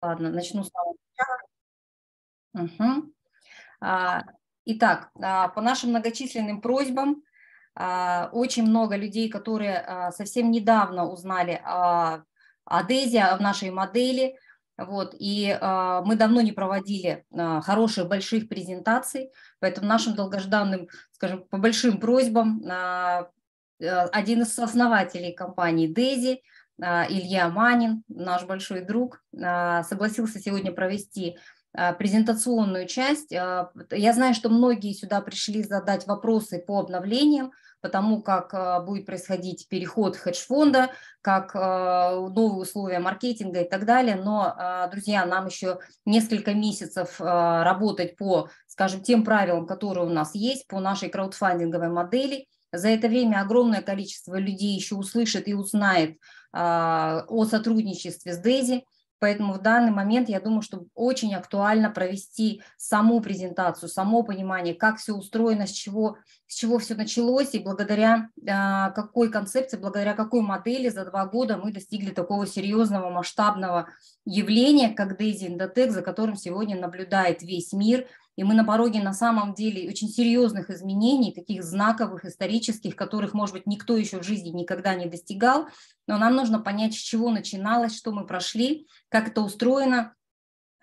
Ладно, начну с самого Угу. А, итак, а, по нашим многочисленным просьбам а, очень много людей, которые а, совсем недавно узнали о, о Дези, о нашей модели. Вот, и а, мы давно не проводили а, хороших больших презентаций, поэтому нашим долгожданным, скажем, по большим просьбам а, э, один из основателей компании Дези – а, Илья Манин, наш большой друг, а, согласился сегодня провести а, презентационную часть. Я знаю, что многие сюда пришли задать вопросы по обновлениям, потому как будет происходить переход хедж-фонда, как новые условия маркетинга и так далее. Но, друзья, нам еще несколько месяцев работать по, скажем, тем правилам, которые у нас есть, по нашей краудфандинговой модели. За это время огромное количество людей еще услышит и узнает а, о сотрудничестве с Дейзи. Поэтому в данный момент я думаю, что очень актуально провести саму презентацию, само понимание, как все устроено, с чего, с чего все началось и благодаря э, какой концепции, благодаря какой модели за два года мы достигли такого серьезного масштабного явления, как Дейзи Индотек, за которым сегодня наблюдает весь мир – и мы на пороге на самом деле очень серьезных изменений, таких знаковых, исторических, которых, может быть, никто еще в жизни никогда не достигал. Но нам нужно понять, с чего начиналось, что мы прошли, как это устроено,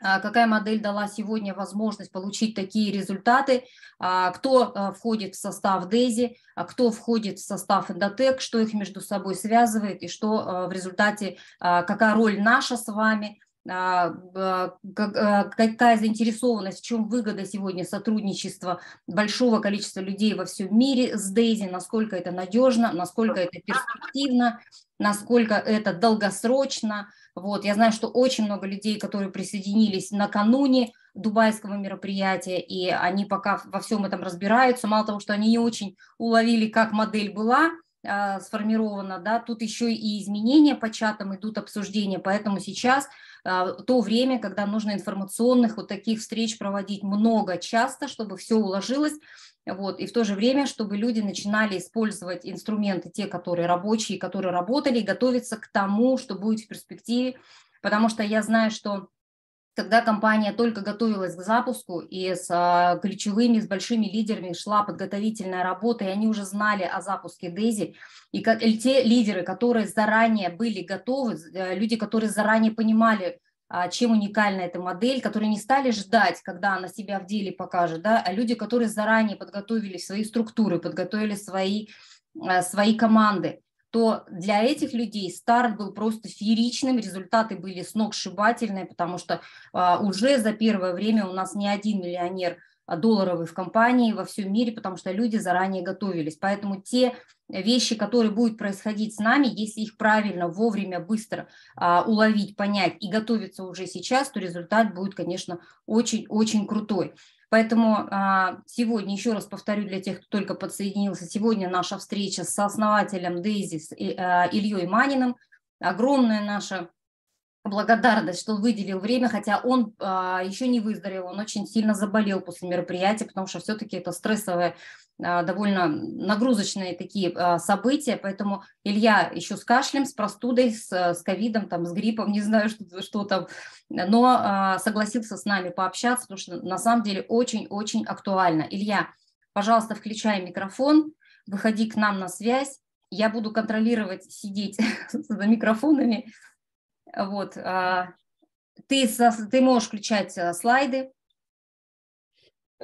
а, какая модель дала сегодня возможность получить такие результаты, а, кто а, входит в состав Дейзи, кто входит в состав Эндотек, что их между собой связывает и что в результате, какая роль наша с вами а, а, а, какая заинтересованность, в чем выгода сегодня сотрудничества большого количества людей во всем мире с Дейзи, насколько это надежно, насколько это перспективно, насколько это долгосрочно. Вот. Я знаю, что очень много людей, которые присоединились накануне дубайского мероприятия, и они пока во всем этом разбираются. Мало того, что они не очень уловили, как модель была, сформирована, да, тут еще и изменения по чатам идут, обсуждения, поэтому сейчас а, то время, когда нужно информационных вот таких встреч проводить много, часто, чтобы все уложилось, вот, и в то же время, чтобы люди начинали использовать инструменты, те, которые рабочие, которые работали, и готовиться к тому, что будет в перспективе, потому что я знаю, что когда компания только готовилась к запуску и с а, ключевыми, с большими лидерами шла подготовительная работа, и они уже знали о запуске Дейзи. И, те лидеры, которые заранее были готовы, э, люди, которые заранее понимали, а, чем уникальна эта модель, которые не стали ждать, когда она себя в деле покажет, да, а люди, которые заранее подготовили свои структуры, подготовили свои, а, свои команды – то для этих людей старт был просто фееричным, результаты были сногсшибательные, потому что а, уже за первое время у нас не один миллионер а, долларовый в компании во всем мире, потому что люди заранее готовились. Поэтому те вещи, которые будут происходить с нами, если их правильно, вовремя, быстро а, уловить, понять и готовиться уже сейчас, то результат будет, конечно, очень-очень крутой. Поэтому а, сегодня, еще раз повторю для тех, кто только подсоединился, сегодня наша встреча с основателем Дейзи, с а, Ильей Маниным, огромная наша благодарность, что он выделил время, хотя он а, еще не выздоровел, он очень сильно заболел после мероприятия, потому что все-таки это стрессовые, а, довольно нагрузочные такие а, события, поэтому Илья еще с кашлем, с простудой, с, а, с ковидом, там, с гриппом, не знаю, что, что там, но а, согласился с нами пообщаться, потому что на самом деле очень-очень актуально. Илья, пожалуйста, включай микрофон, выходи к нам на связь, я буду контролировать, сидеть за микрофонами, вот, а, ты, ты можешь включать а, слайды.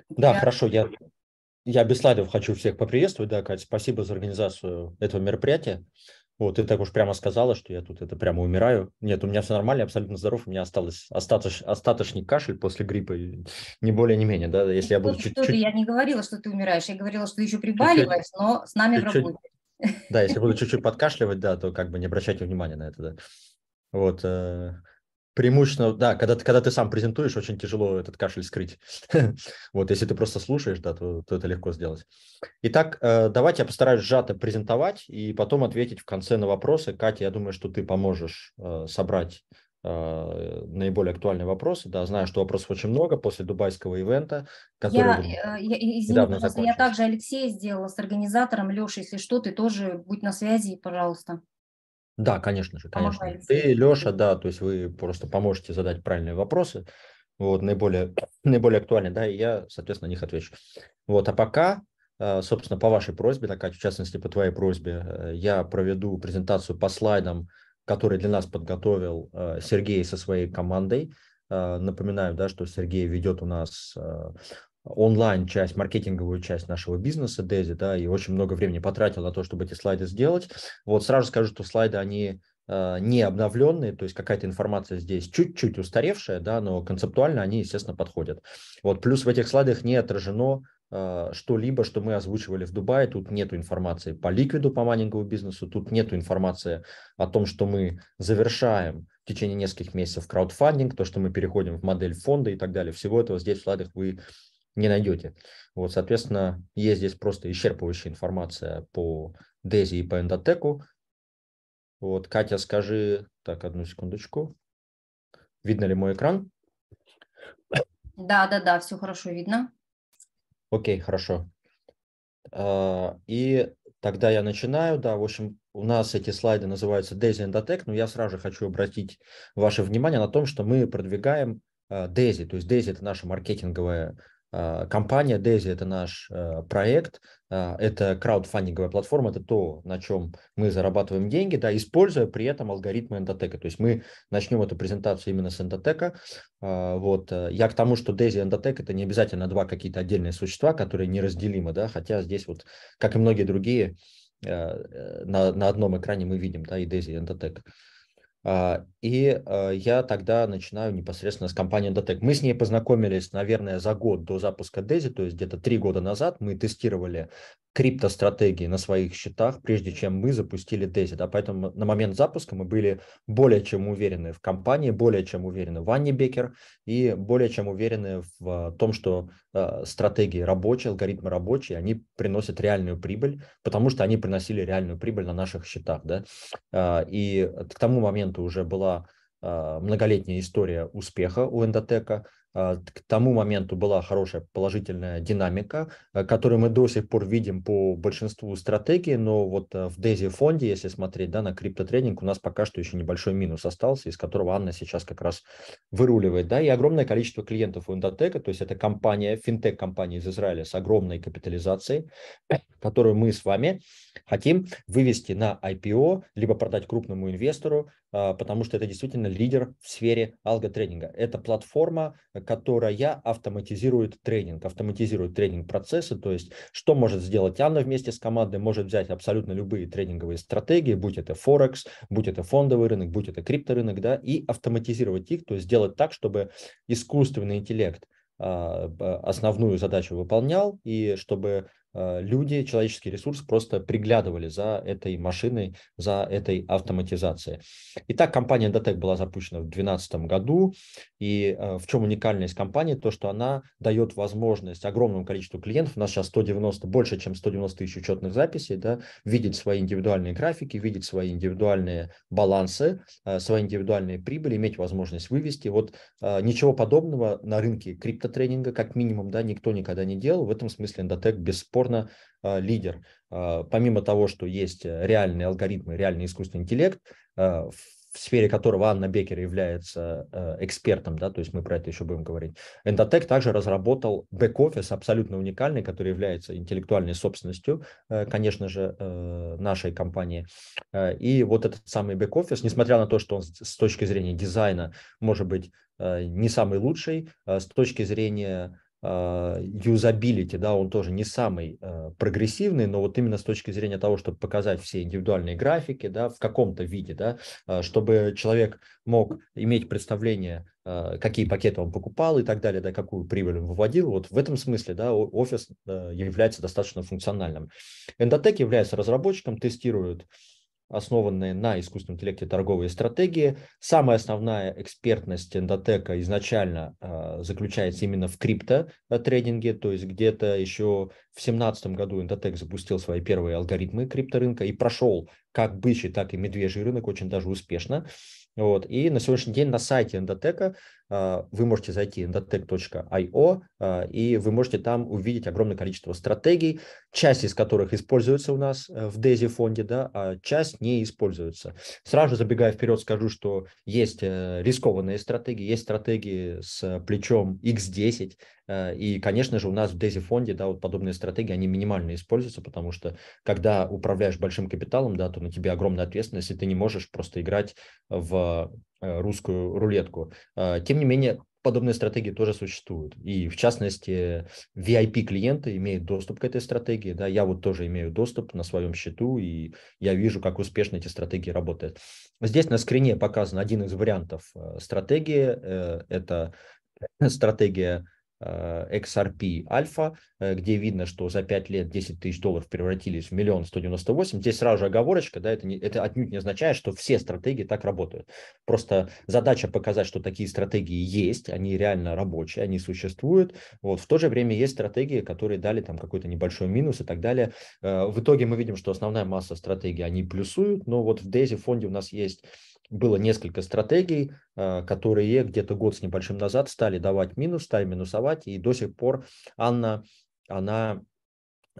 Да, я... хорошо, я, я без слайдов хочу всех поприветствовать, да, Катя, спасибо за организацию этого мероприятия. Вот, ты так уж прямо сказала, что я тут это прямо умираю. Нет, у меня все нормально, абсолютно здоров, у меня осталось остатош, остаточный кашель после гриппа, не более, не менее, да, если я буду чуть-чуть... Я не говорила, что ты умираешь, я говорила, что ты еще прибаливаешь, но с нами чуть в работе. Да, если буду чуть-чуть подкашливать, да, то как бы не обращайте внимания на это, да. Вот, э, преимущественно, да, когда ты, когда ты сам презентуешь, очень тяжело этот кашель скрыть. вот, если ты просто слушаешь, да, то, то это легко сделать. Итак, э, давайте я постараюсь сжато презентовать и потом ответить в конце на вопросы. Катя, я думаю, что ты поможешь э, собрать наиболее актуальные вопросы. Да, знаю, что вопросов очень много после дубайского ивента, который я, я, извини, пожалуйста, я также Алексея сделала с организатором. Леша, если что, ты тоже будь на связи, пожалуйста. Да, конечно же, конечно. Помогаете. Ты, Леша, да, то есть вы просто поможете задать правильные вопросы, вот, наиболее, наиболее актуальные, да, и я, соответственно, на них отвечу. Вот, а пока, э, собственно, по вашей просьбе, да, в частности, по твоей просьбе, э, я проведу презентацию по слайдам, которые для нас подготовил э, Сергей со своей командой. Напоминаю, да, что Сергей ведет у нас онлайн-часть, маркетинговую часть нашего бизнеса Дези, да, и очень много времени потратил на то, чтобы эти слайды сделать. Вот сразу скажу, что слайды, они э, не обновленные, то есть какая-то информация здесь чуть-чуть устаревшая, да, но концептуально они, естественно, подходят. Вот плюс в этих слайдах не отражено э, что-либо, что мы озвучивали в Дубае, тут нет информации по ликвиду, по майнинговому бизнесу, тут нет информации о том, что мы завершаем в течение нескольких месяцев краудфандинг, то, что мы переходим в модель фонда и так далее. Всего этого здесь в слайдах вы не найдете. Вот, соответственно, есть здесь просто исчерпывающая информация по Дези и по Эндотеку. Вот, Катя, скажи, так, одну секундочку. Видно ли мой экран? Да, да, да, все хорошо видно. Окей, хорошо. А, и тогда я начинаю, да, в общем, у нас эти слайды называются Daisy Endotech, но я сразу же хочу обратить ваше внимание на том, что мы продвигаем Daisy, а, то есть Daisy – это наша маркетинговая а, компания DAISY – это наш э, проект, а, это краудфандинговая платформа, это то, на чем мы зарабатываем деньги, да, используя при этом алгоритмы эндотека. То есть мы начнем эту презентацию именно с эндотека. Вот. Э, я к тому, что DAISY и эндотек – это не обязательно два какие-то отдельные существа, которые неразделимы, да, хотя здесь вот, как и многие другие, э, на, на одном экране мы видим, да, и DAISY, и эндотек. А, и а, я тогда начинаю непосредственно с компании Datec. Мы с ней познакомились, наверное, за год до запуска Дези, то есть где-то три года назад мы тестировали криптостратегии на своих счетах, прежде чем мы запустили Дези. Да? Поэтому на момент запуска мы были более чем уверены в компании, более чем уверены в Анне Бекер и более чем уверены в а, том, что э, стратегии рабочие, алгоритмы рабочие, они приносят реальную прибыль, потому что они приносили реальную прибыль на наших счетах. Да? Э, и к тому моменту уже была многолетняя история успеха у эндотека – а, к тому моменту была хорошая положительная динамика, э, которую мы до сих пор видим по большинству стратегий, но вот э, в Дези фонде, если смотреть да, на криптотрейдинг, у нас пока что еще небольшой минус остался, из которого Анна сейчас как раз выруливает. Да, и огромное количество клиентов у Индотека, то есть это компания, финтех-компания из Израиля с огромной капитализацией, которую мы с вами хотим вывести на IPO, либо продать крупному инвестору, а, потому что это действительно лидер в сфере алготренинга. Это платформа, которая автоматизирует тренинг, автоматизирует тренинг-процессы, то есть что может сделать Анна вместе с командой, может взять абсолютно любые тренинговые стратегии, будь это Форекс, будь это фондовый рынок, будь это крипторынок, да, и автоматизировать их, то есть сделать так, чтобы искусственный интеллект а, основную задачу выполнял, и чтобы Э, люди, человеческий ресурс просто приглядывали за этой машиной, за этой автоматизацией. Итак, компания Datec была запущена в 2012 году, и э, в чем уникальность компании, то, что она дает возможность огромному количеству клиентов, у нас сейчас 190, больше, чем 190 тысяч учетных записей, да, видеть свои индивидуальные графики, видеть свои индивидуальные балансы, э, свои индивидуальные прибыли, иметь возможность вывести. Вот ничего подобного на рынке криптотренинга, как минимум, да, никто никогда не делал, в этом смысле Datec бесспорно бесспорно, а, лидер. А, помимо того, что есть э, реальные алгоритмы, реальный искусственный интеллект, а, в сфере которого Анна Бекер является э, экспертом, да, то есть мы про это еще будем говорить. Endotech также разработал бэк-офис абсолютно уникальный, который является интеллектуальной собственностью, э, конечно же, нашей компании. И вот этот самый бэк-офис, несмотря на то, что он с точки зрения дизайна может быть не самый лучший, с точки зрения а, юзабилити, да, он тоже не самый а, прогрессивный, но вот именно с точки зрения того, чтобы показать все индивидуальные графики, да, в каком-то виде, да, а, чтобы человек мог иметь представление, какие пакеты он покупал и так далее, да, какую прибыль он выводил. Вот в этом смысле, да, офис является достаточно функциональным. Endotech является разработчиком, тестирует основанные на искусственном интеллекте торговые стратегии. Самая основная экспертность эндотека изначально а, заключается именно в крипто-трейдинге, а, то есть где-то еще в 2017 году эндотек запустил свои первые алгоритмы крипторынка и прошел как бычий, так и медвежий рынок очень даже успешно. Вот. И на сегодняшний день на сайте эндотека а, вы можете зайти на tech.io, а, и вы можете там увидеть огромное количество стратегий, часть из которых используется у нас э, в DESI фонде, да, а часть не используется. Сразу забегая вперед, скажу, что есть э, рискованные стратегии, есть стратегии с плечом X10, э, и, конечно же, у нас в DESI фонде да, вот подобные стратегии, они минимально используются, потому что когда управляешь большим капиталом, да, то на тебе огромная ответственность, и ты не можешь просто играть в Э, русскую рулетку. А, тем не менее, подобные стратегии тоже существуют. И в частности, VIP-клиенты имеют доступ к этой стратегии. Да, я вот тоже имею доступ на своем счету, и я вижу, как успешно эти стратегии работают. Здесь на скрине показан один из вариантов э, стратегии. Э, это стратегия Э, XRP Alpha, э, где видно, что за 5 лет 10 тысяч долларов превратились в миллион 198. Здесь сразу же оговорочка, да, это, не, это отнюдь не означает, что все стратегии так работают. Просто задача показать, что такие стратегии есть, они реально рабочие, они существуют. Вот. В то же время есть стратегии, которые дали там какой-то небольшой минус и так далее. Э, в итоге мы видим, что основная масса стратегий, они плюсуют, но вот в дейзи фонде у нас есть было несколько стратегий, э, которые где-то год с небольшим назад стали давать минус, стали минусовать, и до сих пор Анна, она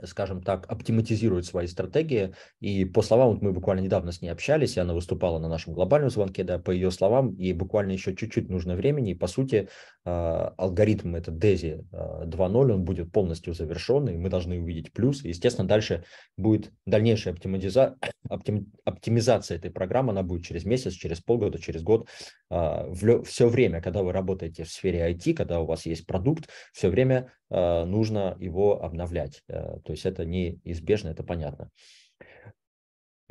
скажем так, оптиматизирует свои стратегии. И по словам, вот мы буквально недавно с ней общались, и она выступала на нашем глобальном звонке, да, по ее словам, ей буквально еще чуть-чуть нужно времени, и по сути э, алгоритм это DESI 2.0, он будет полностью завершен, и мы должны увидеть плюс. И, естественно, дальше будет дальнейшая оптимиза... оптим... оптимизация этой программы, она будет через месяц, через полгода, через год. Э, в Все время, когда вы работаете в сфере IT, когда у вас есть продукт, все время Э, нужно его обновлять. Э, то есть это неизбежно, это понятно.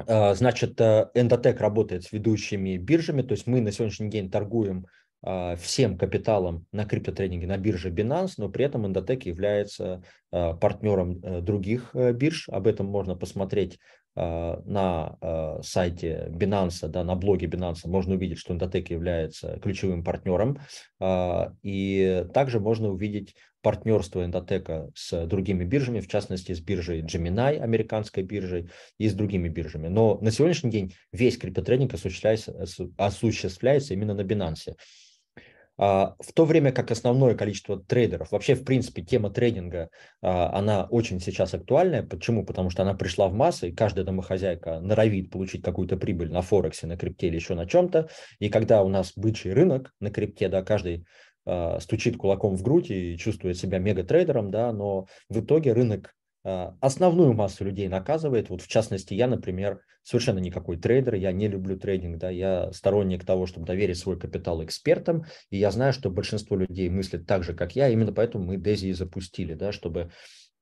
Э, значит, Endotech работает с ведущими биржами, то есть мы на сегодняшний день торгуем всем капиталом на криптотрейдинге на бирже Binance, но при этом Endotech является партнером других бирж. Об этом можно посмотреть на сайте Binance, да, на блоге Binance можно увидеть, что Endotech является ключевым партнером. И также можно увидеть партнерство Эндотека с другими биржами, в частности, с биржей Gemini, американской биржей, и с другими биржами. Но на сегодняшний день весь криптотрейдинг осуществляется, осуществляется именно на Binance. А, в то время как основное количество трейдеров, вообще, в принципе, тема трейдинга, а, она очень сейчас актуальная. Почему? Потому что она пришла в массы, и каждая домохозяйка норовит получить какую-то прибыль на Форексе, на крипте или еще на чем-то. И когда у нас бычий рынок на крипте, да, каждый а, стучит кулаком в грудь и чувствует себя мегатрейдером, да, но в итоге рынок а, основную массу людей наказывает. Вот в частности, я, например, совершенно никакой трейдер, я не люблю трейдинг, да, я сторонник того, чтобы доверить свой капитал экспертам, и я знаю, что большинство людей мыслят так же, как я, именно поэтому мы Дези и запустили, да, чтобы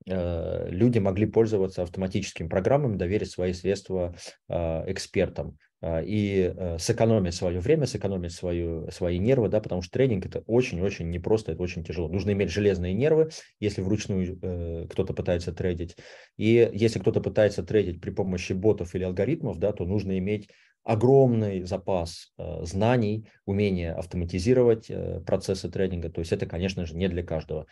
э, люди могли пользоваться автоматическими программами, доверить свои средства а, экспертам. А, и э, сэкономить свое время, сэкономить свою, свои нервы, да, потому что тренинг это очень-очень непросто, это очень тяжело. Нужно иметь железные нервы, если вручную э, кто-то пытается трейдить. И если кто-то пытается трейдить при помощи ботов или алгоритмов, да, то нужно иметь огромный запас э, знаний, умения автоматизировать э, процессы трейдинга. То есть это, конечно же, не для каждого.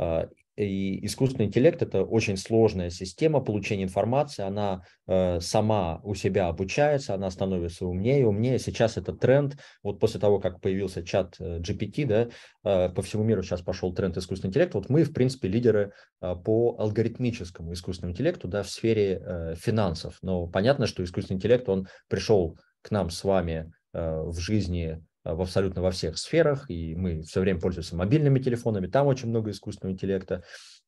А, и искусственный интеллект – это очень сложная система получения информации. Она э, сама у себя обучается, она становится умнее и умнее. Сейчас это тренд. Вот после того, как появился чат э, GPT, да, э, по всему миру сейчас пошел тренд искусственного интеллекта. Вот мы, в принципе, лидеры а, по алгоритмическому искусственному интеллекту да, в сфере финансов. Но понятно, что искусственный интеллект, он пришел к нам с вами в жизни а, в абсолютно во всех сферах, и мы все время пользуемся мобильными телефонами, там очень много искусственного интеллекта,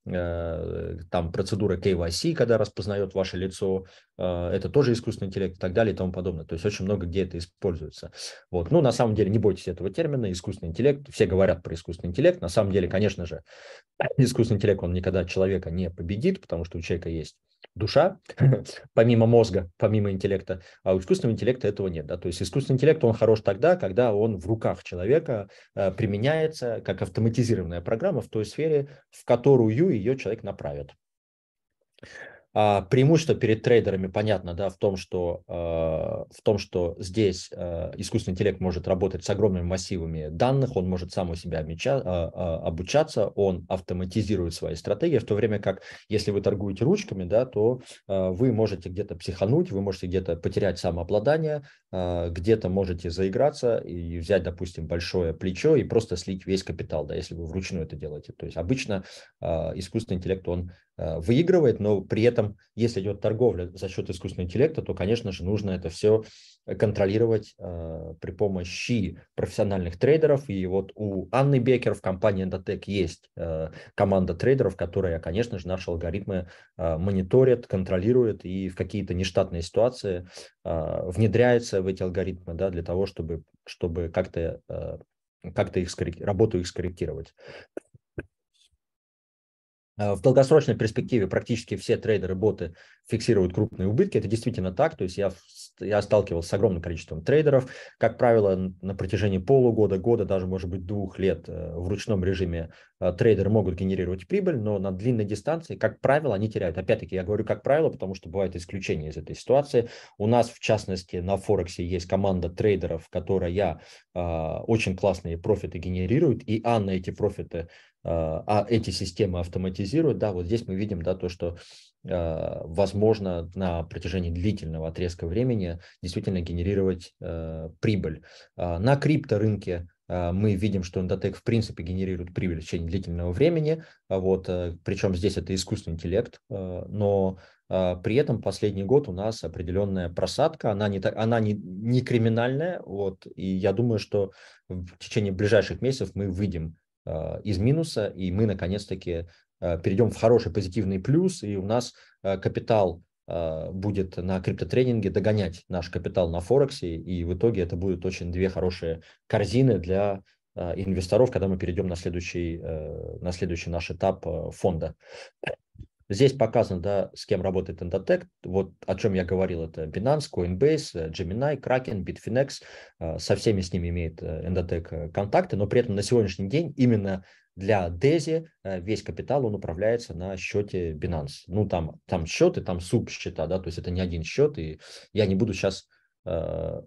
э, там процедура KYC, когда распознает ваше лицо, а, это тоже искусственный интеллект и так далее и тому подобное. То есть очень много где это используется. Вот. Ну, на самом деле, не бойтесь этого термина, искусственный интеллект. Все говорят про искусственный интеллект. На самом деле, конечно же, искусственный интеллект, он никогда человека не победит, потому что у человека есть душа, помимо мозга, помимо интеллекта, а у искусственного интеллекта этого нет. Да? То есть искусственный интеллект, он хорош тогда, когда он в руках человека э, применяется как автоматизированная программа в той сфере, в которую ее человек направит. А преимущество перед трейдерами понятно, да, в том, что, э, в том, что здесь э, искусственный интеллект может работать с огромными массивами данных, он может сам у себя обмеча, э, обучаться, он автоматизирует свои стратегии, в то время как, если вы торгуете ручками, да, то вы можете где-то психануть, вы можете где-то потерять самообладание, где-то можете заиграться и взять, допустим, большое плечо и просто слить весь капитал, да, если вы вручную это делаете. То есть обычно искусственный интеллект, он Э, выигрывает, но при этом, если идет торговля за счет искусственного интеллекта, то, конечно же, нужно это все э, контролировать э, при помощи профессиональных трейдеров. И вот у Анны Бекер в компании Endotech есть э, команда трейдеров, которая, конечно же, наши алгоритмы э, мониторит, контролирует и в какие-то нештатные ситуации э, внедряется в эти алгоритмы да, для того, чтобы, чтобы как-то э, как их скорректировать, работу их скорректировать. А в долгосрочной перспективе практически все трейдеры, боты фиксируют крупные убытки. Это действительно так. То есть я, я сталкивался с огромным количеством трейдеров. Как правило, на протяжении полугода, года, даже, может быть, двух лет э, в ручном режиме а, трейдеры могут генерировать прибыль, но на длинной дистанции, как правило, они теряют. Опять-таки, я говорю как правило, потому что бывают исключения из этой ситуации. У нас, в частности, на Форексе есть команда трейдеров, которая э, очень классные профиты генерирует, и Анна эти профиты, э, а эти системы автоматизирует. Да, вот здесь мы видим, да, то, что э, возможно на протяжении длительного отрезка времени действительно генерировать э, прибыль. Э, на крипторынке Э, мы видим, что Endotech в принципе генерирует прибыль в течение длительного времени, а вот, э, причем здесь это искусственный интеллект, э, но при этом последний год у нас определенная просадка, она не, так, она не, не криминальная, вот, и я думаю, что в течение ближайших месяцев мы выйдем из минуса, и мы наконец-таки перейдем в хороший позитивный плюс, и у нас капитал а, будет на криптотренинге догонять наш капитал на Форексе, и в итоге это будут очень две хорошие корзины для а, инвесторов, когда мы перейдем на следующий, э, на следующий наш этап э, фонда. Здесь показано, да, с кем работает Endotech. Вот о чем я говорил, это Binance, Coinbase, э, Gemini, Kraken, Bitfinex. Со всеми с ними имеет Endotech контакты, но при этом на сегодняшний день именно для Дези э, весь капитал, он управляется на счете Binance. Ну, там, там счеты, там субсчета, да, то есть это не один счет, и я не буду сейчас э,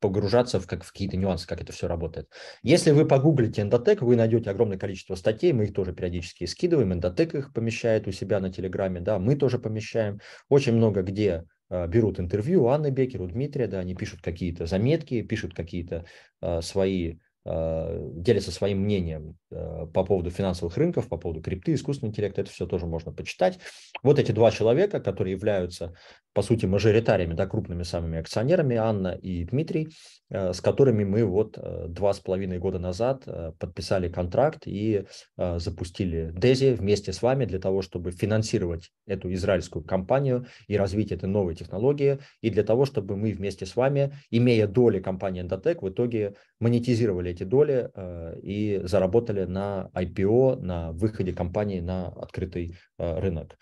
погружаться в, как, в какие-то нюансы, как это все работает. Если вы погуглите Endotech, вы найдете огромное количество статей, мы их тоже периодически скидываем, Endotech их помещает у себя на Телеграме, да, мы тоже помещаем. Очень много где э, берут интервью у Анны Бекер, у Дмитрия, да, они пишут какие-то заметки, пишут какие-то э, свои Э, делятся своим мнением э, по поводу финансовых рынков, по поводу крипты, искусственного интеллекта, это все тоже можно почитать. Вот эти два человека, которые являются по сути, мажоритариями, да, крупными самыми акционерами, Анна и Дмитрий, э, с которыми мы вот э, два с половиной года назад э, подписали контракт и запустили Дези вместе с вами для того, чтобы финансировать эту израильскую компанию и развить этой новой технологии, и для того, чтобы мы вместе с вами, имея доли компании Endotech, в итоге монетизировали эти доли и заработали на IPO, на выходе компании на открытый рынок.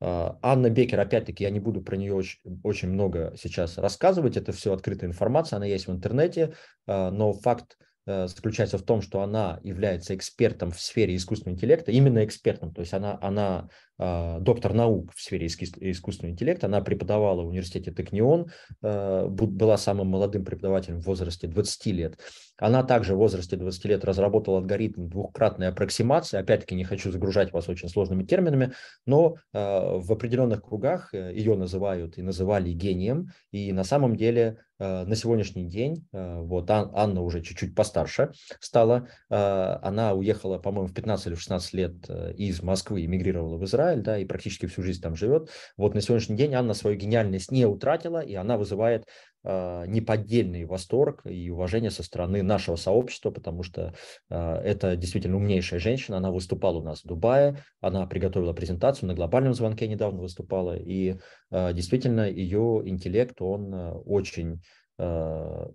А, Анна Бекер, опять-таки, я не буду про нее очень, очень много сейчас рассказывать, это все открытая информация, она есть в интернете, а, но факт э, заключается в том, что она является экспертом в сфере искусственного интеллекта, именно экспертом, то есть она, она а, доктор наук в сфере искусственного интеллекта. Она преподавала в университете Токнион, а, была самым молодым преподавателем в возрасте 20 лет. Она также в возрасте 20 лет разработала алгоритм двухкратной аппроксимации. Опять-таки не хочу загружать вас очень сложными терминами, но а, в определенных кругах э, ее называют и называли гением. И на самом деле на сегодняшний день, вот Анна уже чуть-чуть постарше стала, она уехала, по-моему, в 15 или 16 лет э, из Москвы, эмигрировала в Израиль, Израиль, да, и практически всю жизнь там живет. Вот на сегодняшний день Анна свою гениальность не утратила, и она вызывает э, неподдельный восторг и уважение со стороны нашего сообщества, потому что э, это действительно умнейшая женщина. Она выступала у нас в Дубае, она приготовила презентацию, на глобальном звонке недавно выступала, и э, действительно ее интеллект, он очень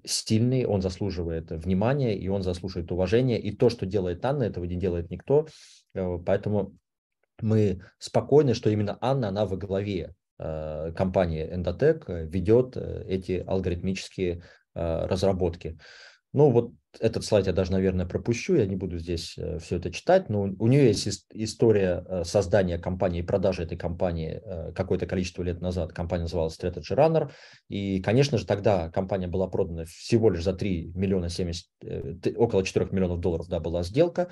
стильный, он заслуживает внимания, и он заслуживает уважения. И то, что делает Анна, этого не делает никто. Э, поэтому мы спокойны, что именно Анна, она во главе э, компании Endotech э, ведет э, эти алгоритмические разработки. Ну, вот этот слайд я даже, наверное, пропущу, я не буду здесь все это читать, но у нее есть история создания компании и продажи этой компании какое-то количество лет назад. Компания называлась Strategy Runner, и, конечно же, тогда компания была продана всего лишь за 3 миллиона 70, около 4 миллионов долларов, да, была сделка,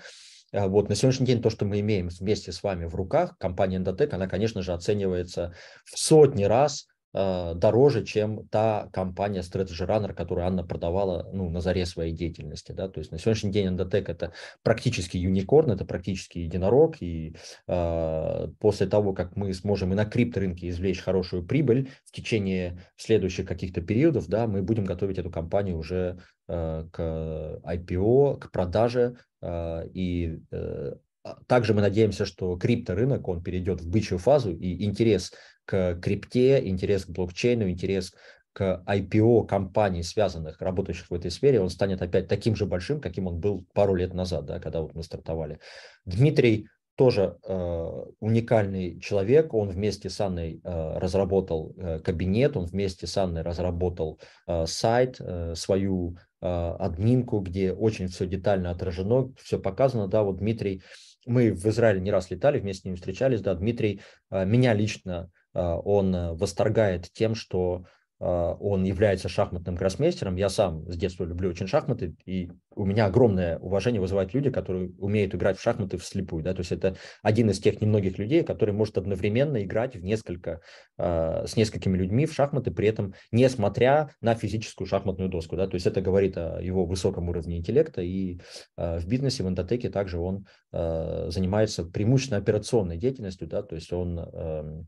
Э, вот на сегодняшний день то, что мы имеем вместе с вами в руках, компания Endotech, она, конечно же, оценивается в сотни раз Э, дороже, чем та компания Strategy Runner, которую Анна продавала ну, на заре своей деятельности. Да? То есть на сегодняшний день Endotech – это практически юникорн, это практически единорог, и э, после того, как мы сможем и на крипторынке извлечь хорошую прибыль в течение следующих каких-то периодов, да, мы будем готовить эту компанию уже э, к IPO, к продаже, э, и э, а, также мы надеемся, что крипторынок, он перейдет в бычью фазу, и интерес к крипте, интерес к блокчейну, интерес к IPO компаний, связанных, работающих в этой сфере, он станет опять таким же большим, каким он был пару лет назад, да, когда вот мы стартовали. Дмитрий тоже э, уникальный человек. Он вместе с Анной э, разработал э, кабинет, он вместе с Анной разработал э, сайт, э, свою э, админку, где очень все детально отражено, все показано. Да, вот Дмитрий мы в Израиле не раз летали, вместе с ним встречались, да, Дмитрий, а, меня лично а, он э, восторгает тем, что а, он является шахматным гроссмейстером. Я сам с детства люблю очень шахматы, и у меня огромное уважение вызывают люди, которые умеют играть в шахматы вслепую. Да? То есть это один из тех немногих людей, который может одновременно играть в несколько, а, с несколькими людьми в шахматы, при этом не смотря на физическую шахматную доску. Да? То есть это говорит о его высоком уровне интеллекта, и а, в бизнесе, в интотеке также он занимается преимущественно операционной деятельностью, да? то есть он эм,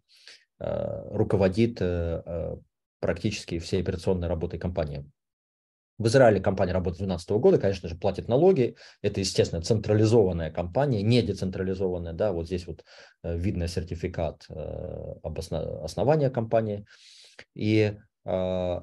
э, руководит э, э, практически всей операционной работой компании. В Израиле компания работает с 2012 года, конечно же, платит налоги. Это, естественно, централизованная компания, не децентрализованная. Да, вот здесь вот э, видно сертификат э, основания компании. И э,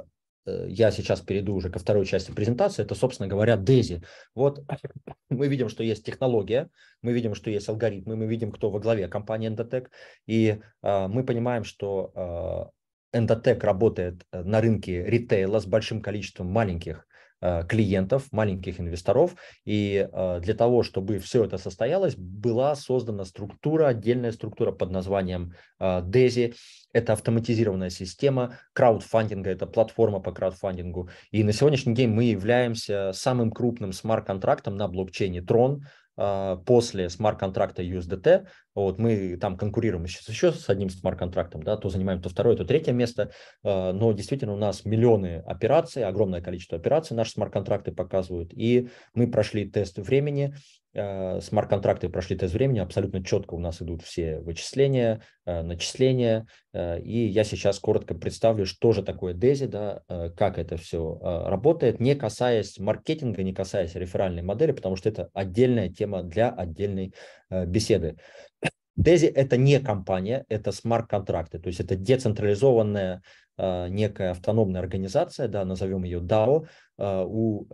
я сейчас перейду уже ко второй части презентации, это, собственно говоря, Дези. Вот мы видим, что есть технология, мы видим, что есть алгоритмы, мы видим, кто во главе компании Endotech, и э, мы понимаем, что Endotech работает э, на рынке ритейла с большим количеством маленьких э, клиентов, маленьких инвесторов. И э, для того, чтобы все это состоялось, была создана структура, отдельная структура под названием DESI. Это автоматизированная система краудфандинга, это платформа по краудфандингу. И на сегодняшний день мы являемся самым крупным смарт-контрактом на блокчейне Tron после смарт-контракта USDT вот мы там конкурируем сейчас еще с одним смарт-контрактом, да, то занимаем то второе, то третье место, а, но действительно у нас миллионы операций, огромное количество операций наши смарт-контракты показывают, и мы прошли тест времени, а, смарт-контракты прошли тест времени, абсолютно четко у нас идут все вычисления, а, начисления, и я сейчас коротко представлю, что же такое Дези, да, как это все работает, не касаясь маркетинга, не касаясь реферальной модели, потому что это отдельная тема для отдельной Э, беседы. Дези – это не компания, это смарт-контракты, то есть это децентрализованная э, некая автономная организация, да, назовем ее DAO. Э, у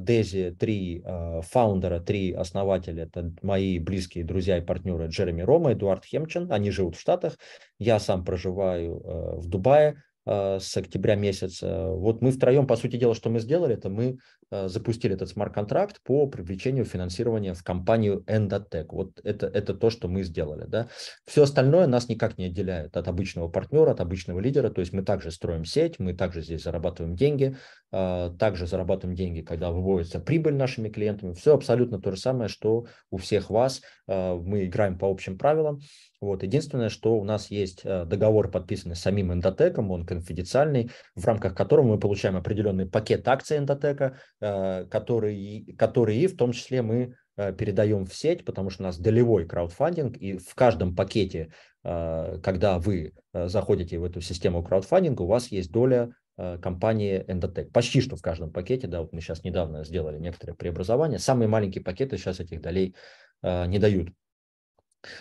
Дези три фаундера, три основателя, это мои близкие друзья и партнеры Джереми Рома, Эдуард Хемчин, они живут в Штатах, я сам проживаю в Дубае, а, с октября месяца. Вот мы втроем, по сути дела, что мы сделали, это мы а, запустили этот смарт-контракт по привлечению финансирования в компанию Endotech. Вот это, это то, что мы сделали. Да? Все остальное нас никак не отделяет от обычного партнера, от обычного лидера. То есть мы также строим сеть, мы также здесь зарабатываем деньги, а, также зарабатываем деньги, когда выводится прибыль нашими клиентами. Все абсолютно то же самое, что у всех вас. Мы играем по общим правилам. Вот. Единственное, что у нас есть э, договор, подписанный самим эндотеком, он конфиденциальный, в рамках которого мы получаем определенный пакет акций эндотека, которые, э, которые в том числе мы э, передаем в сеть, потому что у нас долевой краудфандинг, и в каждом пакете, когда вы заходите в эту систему краудфандинга, у вас есть доля компании Endotech. Почти что в каждом пакете, да, вот мы сейчас недавно сделали некоторые преобразования. Самые маленькие пакеты сейчас этих долей не дают.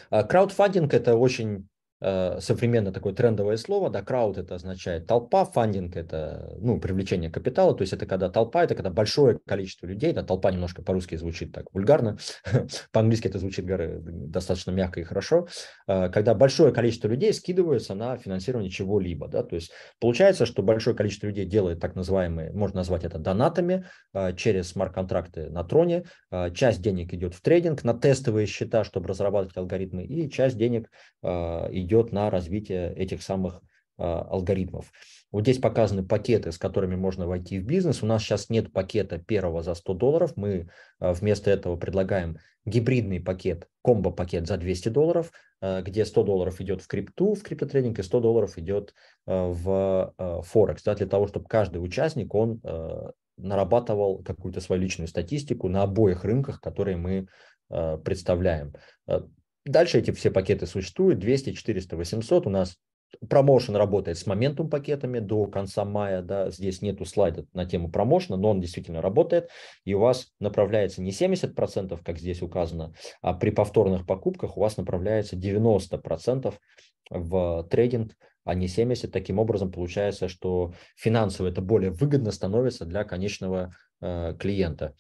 А, краудфандинг – это очень Э, современное такое трендовое слово, да, крауд это означает толпа, фандинг это, ну, привлечение капитала, то есть это когда толпа, это когда большое количество людей, да, толпа немножко по-русски звучит так вульгарно, по-английски это звучит достаточно мягко и хорошо, э, когда большое количество людей скидываются на финансирование чего-либо, да, то есть получается, что большое количество людей делает так называемые, можно назвать это донатами э, через смарт-контракты на троне, часть денег идет в трейдинг на тестовые счета, чтобы разрабатывать алгоритмы, и часть денег идет идет на развитие этих самых а, алгоритмов. Вот здесь показаны пакеты, с которыми можно войти в бизнес. У нас сейчас нет пакета первого за 100 долларов. Мы а, вместо этого предлагаем гибридный пакет, комбо-пакет за 200 долларов, а, где 100 долларов идет в крипту, в криптотрейдинг, и 100 долларов идет в Форекс, да, для того, чтобы каждый участник, он нарабатывал какую-то свою личную статистику на обоих рынках, которые мы представляем. Дальше эти все пакеты существуют, 200, 400, 800. У нас промоушен работает с моментом пакетами до конца мая. Да, здесь нету слайда на тему промоушена, но он действительно работает. И у вас направляется не 70%, как здесь указано, а при повторных покупках у вас направляется 90% в трейдинг, а не 70%. Таким образом, получается, что финансово это более выгодно становится для конечного э, клиента.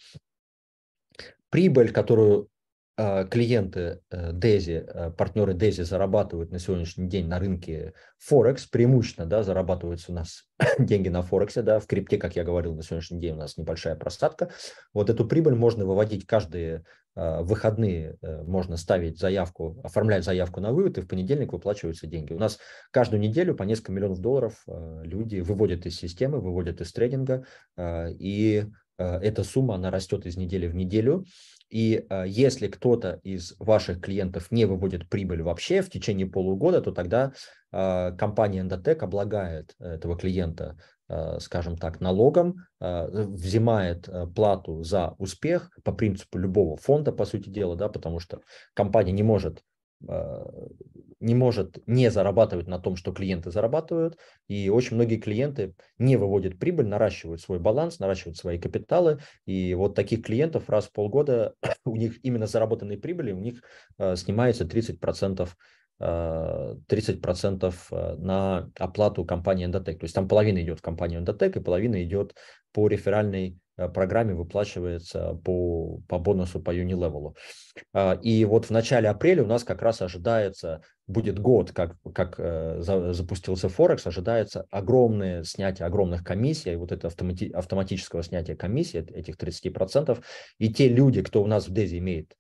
Прибыль, которую а, клиенты Дези, э, э, партнеры Дези зарабатывают на сегодняшний день на рынке Форекс, преимущественно, да, зарабатываются у нас деньги на Форексе, да, в крипте, как я говорил, на сегодняшний день у нас небольшая просадка. Вот эту прибыль можно выводить каждые а, выходные э, можно ставить заявку, оформлять заявку на вывод, и в понедельник выплачиваются деньги. У нас каждую неделю по несколько миллионов долларов люди выводят из системы, выводят из трейдинга, и эта сумма, она растет из недели в неделю, и э, если кто-то из ваших клиентов не выводит прибыль вообще в течение полугода, то тогда э, компания Endotech облагает э, этого клиента, скажем так, налогом, взимает плату за успех по принципу любого фонда, по сути дела, да, потому что компания не может а, не может не зарабатывать на том, что клиенты зарабатывают. И очень многие клиенты не выводят прибыль, наращивают свой баланс, наращивают свои капиталы. И вот таких клиентов раз в полгода у них именно заработанные прибыли у них а, снимается 30% 30% э, э, на оплату компании Endotech. То есть там половина идет в компанию Endotech и половина идет по реферальной э, программе, выплачивается по, по бонусу по Unilevel. И вот в начале апреля у нас как раз ожидается, будет год, как, как запустился Форекс, ожидается огромное снятие огромных комиссий, вот это автомати, автоматического снятия комиссий этих 30%. И те люди, кто у нас в Дези имеет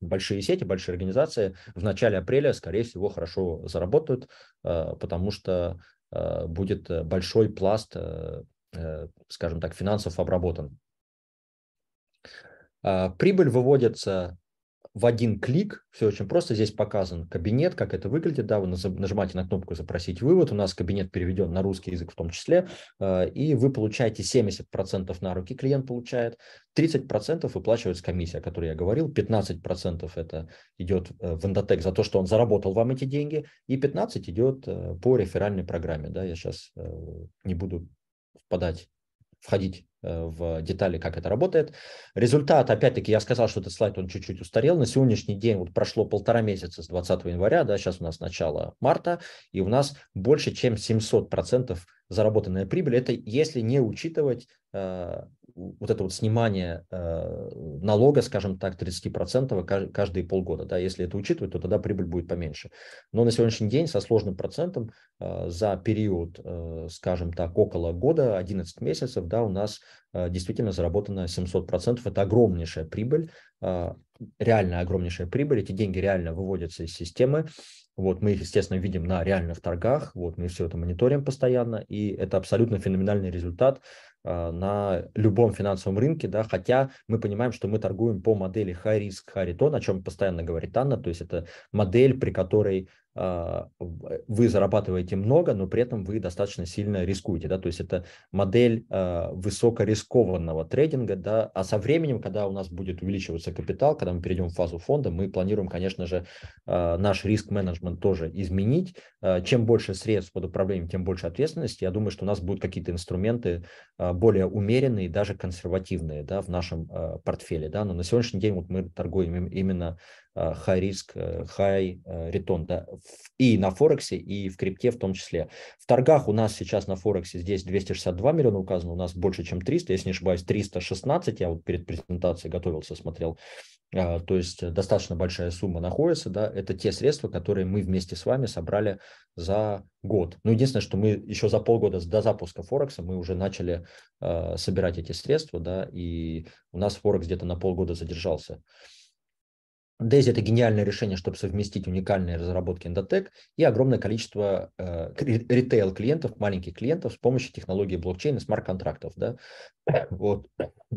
большие сети, большие организации в начале апреля, скорее всего, хорошо заработают, э, потому что э, будет э, большой пласт, скажем так, финансов обработан. А, прибыль выводится в один клик, все очень просто, здесь показан кабинет, как это выглядит, да, вы нажимаете на кнопку «Запросить вывод», у нас кабинет переведен на русский язык в том числе, э, и вы получаете 70% на руки клиент получает, 30% выплачивается комиссия, о которой я говорил, 15% это идет э, в Endotech за то, что он заработал вам эти деньги, и 15% идет э, по реферальной программе, да, я сейчас не буду впадать входить э, в детали, как это работает. Результат, опять-таки, я сказал, что этот слайд, он чуть-чуть устарел. На сегодняшний день вот прошло полтора месяца с 20 января, да, сейчас у нас начало марта, и у нас больше, чем 700% заработанная прибыль. Это если не учитывать э, вот это вот снимание э, налога, скажем так, 30% каждые полгода. Да, если это учитывать, то тогда прибыль будет поменьше. Но на сегодняшний день со сложным процентом э, за период, э, скажем так, около года, 11 месяцев, да, у нас э, действительно заработано 700%. Это огромнейшая прибыль, э, реально огромнейшая прибыль. Эти деньги реально выводятся из системы. Вот мы их, естественно, видим на реальных торгах, вот мы все это мониторим постоянно, и это абсолютно феноменальный результат. А, на любом финансовом рынке, да, хотя мы понимаем, что мы торгуем по модели high risk, high return, о чем постоянно говорит Анна, то есть это модель, при которой а, вы зарабатываете много, но при этом вы достаточно сильно рискуете, да, то есть это модель а, высокорискованного трейдинга, да, а со временем, когда у нас будет увеличиваться капитал, когда мы перейдем в фазу фонда, мы планируем, конечно же, а, наш риск-менеджмент тоже изменить. Чем больше средств под управлением, тем больше ответственности. Я думаю, что у нас будут какие-то инструменты более умеренные, даже консервативные, да, в нашем портфеле, да, но на сегодняшний день вот мы торгуем именно Э, high risk, э, high э, return, да, и на Форексе, и в крипте в том числе. В торгах у нас сейчас на Форексе здесь 262 миллиона указано, у нас больше, чем 300, если не ошибаюсь, 316, я вот перед презентацией готовился, смотрел, то есть достаточно большая сумма находится, да, это те средства, которые мы вместе с вами собрали за год. Ну, единственное, что мы еще за полгода до запуска Форекса мы уже начали э, собирать эти средства, да, и у нас Форекс где-то на полгода задержался. Э, Дейзи – это гениальное решение, чтобы совместить уникальные разработки Endotech и огромное количество э, ритейл-клиентов, маленьких клиентов с помощью технологии блокчейна, смарт-контрактов. Да? Вот.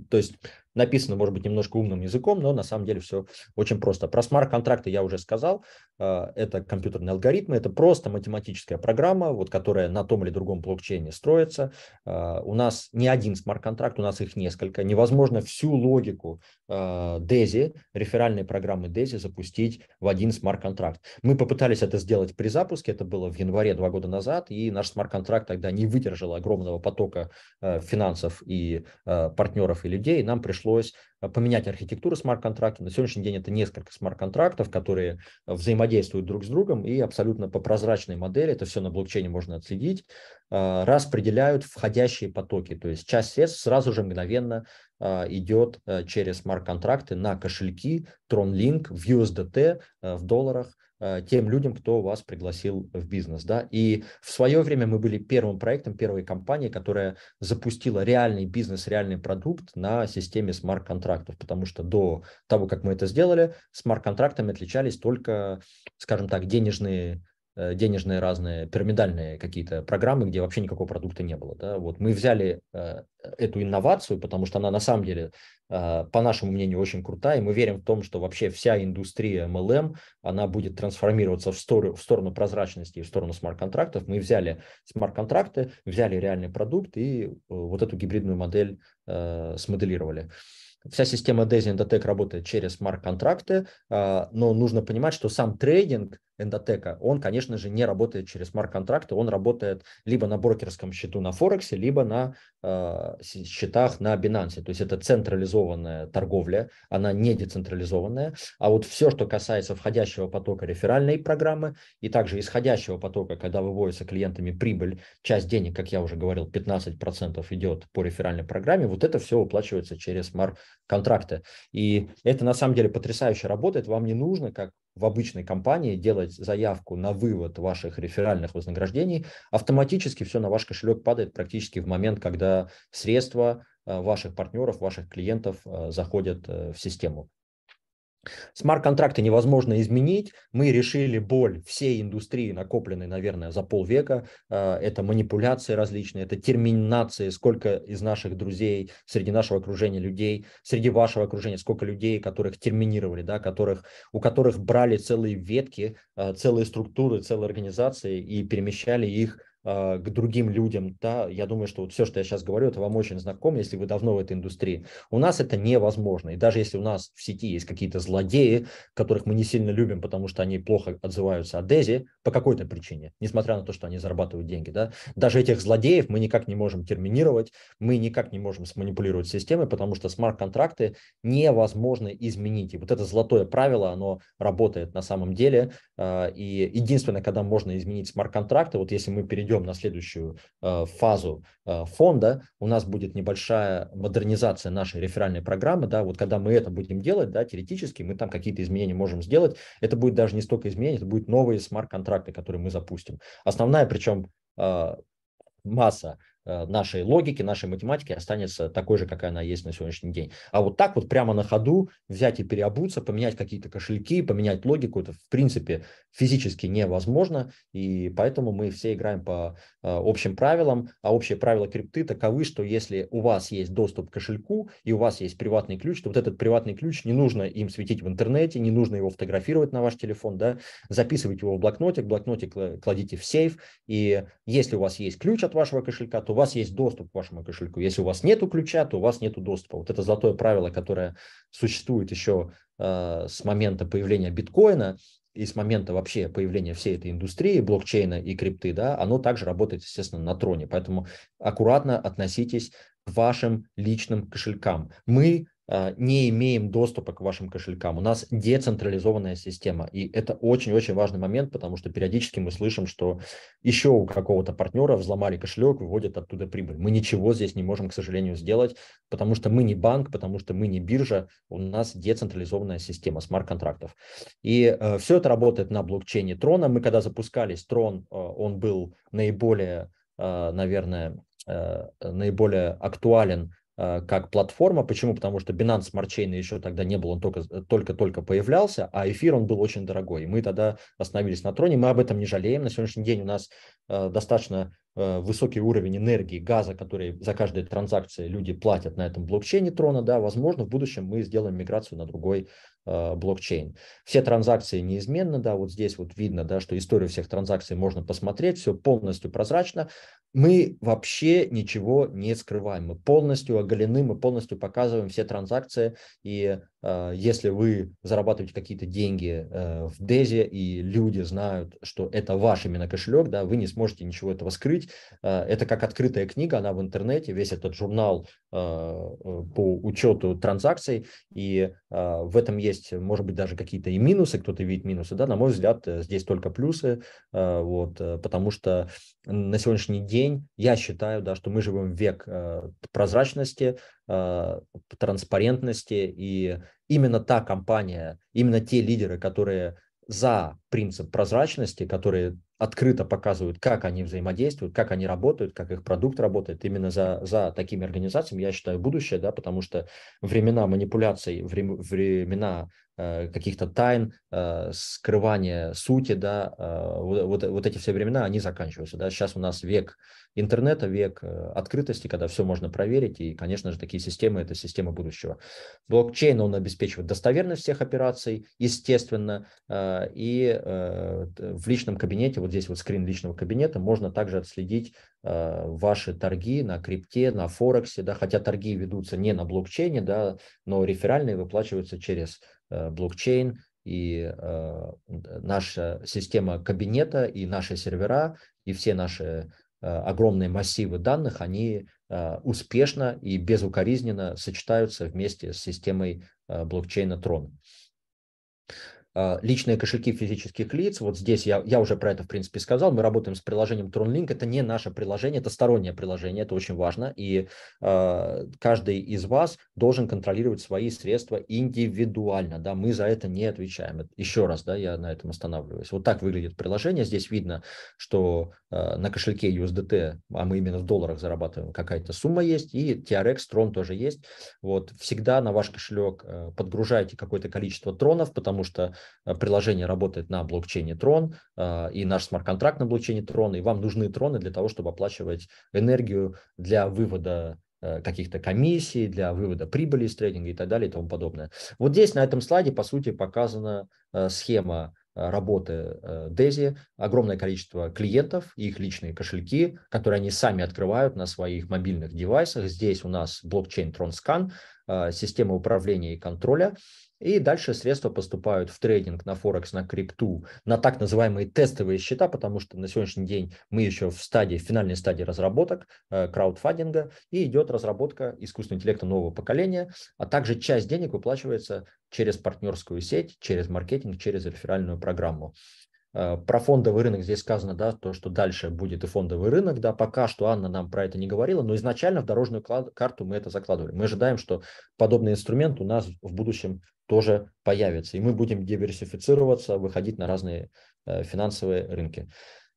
То есть написано, может быть, немножко умным языком, но на самом деле все очень просто. Про смарт-контракты я уже сказал. Э, это компьютерные алгоритмы, это просто математическая программа, вот, которая на том или другом блокчейне строится. Э, у нас не один смарт-контракт, у нас их несколько. Невозможно всю логику DESI, э, реферальной программы DESI запустить в один смарт-контракт. Мы попытались это сделать при запуске, это было в январе два года назад, и наш смарт-контракт тогда не выдержал огромного потока финансов и партнеров и людей, нам пришлось пришлось э, поменять архитектуру смарт-контракта. На сегодняшний день это несколько смарт-контрактов, которые э, взаимодействуют друг с другом и абсолютно по прозрачной модели, это все на блокчейне можно отследить, э, распределяют входящие потоки. То есть часть средств сразу же мгновенно идет через смарт-контракты на кошельки TronLink в USDT в долларах Э, тем людям, кто вас пригласил в бизнес. Да? И в свое время мы были первым проектом, первой компанией, которая запустила реальный бизнес, реальный продукт на системе смарт-контрактов, потому что до того, как мы это сделали, смарт-контрактами отличались только, скажем так, денежные Э, денежные разные пирамидальные какие-то программы, где вообще никакого продукта не было. Да? Вот мы взяли э, эту инновацию, потому что она на самом деле, э, по нашему мнению, очень крутая, и мы верим в том, что вообще вся индустрия MLM, она будет трансформироваться в, стор- в сторону прозрачности и в сторону смарт-контрактов. Мы взяли смарт-контракты, взяли реальный продукт и э, вот эту гибридную модель э, смоделировали. Вся система DESI Endotech работает через смарт-контракты, э, но нужно понимать, что сам трейдинг – эндотека, он, конечно же, не работает через смарт-контракты, он работает либо на брокерском счету на Форексе, либо на э, счетах на Binance. То есть это централизованная торговля, она не децентрализованная. А вот все, что касается входящего потока реферальной программы и также исходящего потока, когда выводится клиентами прибыль, часть денег, как я уже говорил, 15% идет по реферальной программе, вот это все уплачивается через смарт-контракты. И это на самом деле потрясающе работает. Вам не нужно, как в обычной компании делать заявку на вывод ваших реферальных вознаграждений, автоматически все на ваш кошелек падает практически в момент, когда средства э, ваших партнеров, ваших клиентов э, заходят э, в систему. Смарт-контракты невозможно изменить. Мы решили боль всей индустрии, накопленной, наверное, за полвека. Э, это манипуляции различные, это терминации, сколько из наших друзей, среди нашего окружения людей, среди вашего окружения, сколько людей, которых терминировали, да, которых, у которых брали целые ветки, э, целые структуры, целые организации и перемещали их а, к другим людям, да, я думаю, что вот все, что я сейчас говорю, это вам очень знакомо, если вы давно в этой индустрии. У нас это невозможно, и даже если у нас в сети есть какие-то злодеи, которых мы не сильно любим, потому что они плохо отзываются о Дези по какой-то причине, несмотря на то, что они зарабатывают деньги, да, даже этих злодеев мы никак не можем терминировать, мы никак не можем сманипулировать системой, потому что смарт-контракты невозможно изменить, и вот это золотое правило, оно работает на самом деле, а, и единственное, когда можно изменить смарт-контракты, вот если мы перейдем перейдем на следующую э, фазу э, фонда, у нас будет небольшая модернизация нашей реферальной программы, да, вот когда мы это будем делать, да, теоретически мы там какие-то изменения можем сделать, это будет даже не столько изменений, это будут новые смарт-контракты, которые мы запустим. Основная, причем э, масса Э, нашей логики, нашей математики останется такой же, какая она есть на сегодняшний день. А вот так вот прямо на ходу взять и переобуться, поменять какие-то кошельки, поменять логику, это в принципе физически невозможно, и поэтому мы все играем по э, общим правилам, а общие правила крипты таковы, что если у вас есть доступ к кошельку и у вас есть приватный ключ, то вот этот приватный ключ не нужно им светить в интернете, не нужно его фотографировать на ваш телефон, да, записывать его в блокнотик, блокнотик кладите в сейф, и если у вас есть ключ от вашего кошелька, то у вас есть доступ к вашему кошельку. Если у вас нет ключа, то у вас нет доступа. Вот это золотое правило, которое существует еще э, с момента появления биткоина и с момента вообще появления всей этой индустрии блокчейна и крипты, да, оно также работает, естественно, на троне. Поэтому аккуратно относитесь к вашим личным кошелькам. Мы Э, не имеем доступа к вашим кошелькам. У нас децентрализованная система. И это очень-очень важный момент, потому что периодически мы слышим, что еще у какого-то партнера взломали кошелек, выводят оттуда прибыль. Мы ничего здесь не можем, к сожалению, сделать, потому что мы не банк, потому что мы не биржа. У нас децентрализованная система смарт-контрактов. И э, все это работает на блокчейне Трона. Мы когда запускались, Трон, э, он был наиболее, э, наверное, э, наиболее актуален Э, как платформа. Почему? Потому что Binance Smart Chain еще тогда не был, он э, только-только появлялся, а эфир он был очень дорогой. И мы тогда остановились на троне, мы об этом не жалеем. На сегодняшний день у нас э, достаточно высокий уровень энергии, газа, который за каждой транзакцией люди платят на этом блокчейне трона, да, возможно, в будущем мы сделаем миграцию на другой а, блокчейн. Все транзакции неизменны, да, вот здесь вот видно, да, что историю всех транзакций можно посмотреть, все полностью прозрачно. Мы вообще ничего не скрываем, мы полностью оголены, мы полностью показываем все транзакции и а, если вы зарабатываете какие-то деньги э, в Дезе, и люди знают, что это ваш именно кошелек, да, вы не сможете ничего этого скрыть. А, это как открытая книга, она в интернете, весь этот журнал а, э, по учету транзакций, и в этом есть, может быть, даже какие-то и минусы, кто-то видит минусы, да, на мой взгляд, э, здесь только плюсы, вот, потому что на сегодняшний день я считаю, да, что мы живем в век прозрачности, Э, транспарентности. И именно та компания, именно те лидеры, которые за принцип прозрачности, которые открыто показывают, как они взаимодействуют, как они работают, как их продукт работает. Именно за, за такими организациями, я считаю, будущее, да, потому что времена манипуляций, времена Э, каких-то тайн, э, скрывания сути, да, э, вот, вот, вот эти все времена, они заканчиваются, да, сейчас у нас век интернета, век открытости, когда все можно проверить, и, конечно же, такие системы – это система будущего. Блокчейн, он обеспечивает достоверность всех операций, естественно, и в личном кабинете, вот здесь вот скрин личного кабинета, можно также отследить ваши торги на крипте, на Форексе, да, хотя торги ведутся не на блокчейне, да, но реферальные выплачиваются через Э, блокчейн и э, наша система кабинета и наши сервера и все наши э, огромные массивы данных, они успешно и безукоризненно сочетаются вместе с системой блокчейна Tron. А, личные кошельки физических лиц. Вот здесь я, я уже про это, в принципе, сказал. Мы работаем с приложением TronLink. Это не наше приложение, это стороннее приложение, это очень важно. И э, каждый из вас должен контролировать свои средства индивидуально. Да? Мы за это не отвечаем. Еще раз, да, я на этом останавливаюсь. Вот так выглядит приложение. Здесь видно, что э, на кошельке USDT, а мы именно в долларах зарабатываем, какая-то сумма есть. И TRX, Tron тоже есть. Вот всегда на ваш кошелек подгружайте какое-то количество тронов, потому что Э, приложение работает на блокчейне Tron, э, и наш смарт-контракт на блокчейне Tron, и вам нужны троны для того, чтобы оплачивать энергию для вывода э, каких-то комиссий, для вывода прибыли из трейдинга и так далее и тому подобное. Вот здесь на этом слайде, по сути, показана схема работы Дези, огромное количество клиентов их личные кошельки, которые они сами открывают на своих мобильных девайсах. Здесь у нас блокчейн TronScan, система управления и контроля. И дальше средства поступают в трейдинг, на Форекс, на крипту, на так называемые тестовые счета, потому что на сегодняшний день мы еще в стадии, в финальной стадии разработок, э, краудфандинга, и идет разработка искусственного интеллекта нового поколения, а также часть денег выплачивается через партнерскую сеть, через маркетинг, через реферальную программу. Э, про фондовый рынок здесь сказано, да, то, что дальше будет и фондовый рынок, да, пока что Анна нам про это не говорила, но изначально в дорожную карту мы это закладывали. Мы ожидаем, что подобный инструмент у нас в будущем тоже появится, и мы будем диверсифицироваться, выходить на разные э, финансовые рынки.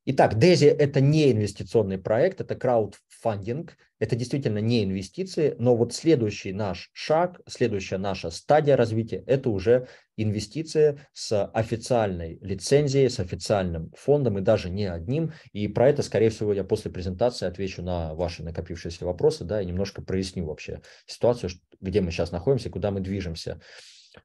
Итак, Дези – это не инвестиционный проект, это краудфандинг, это действительно не инвестиции, но вот следующий наш шаг, следующая наша стадия развития – это уже инвестиции с официальной лицензией, с официальным фондом и даже не одним. И про это, скорее всего, я после презентации отвечу на ваши накопившиеся вопросы, да, и немножко проясню вообще ситуацию, где мы сейчас находимся куда мы движемся.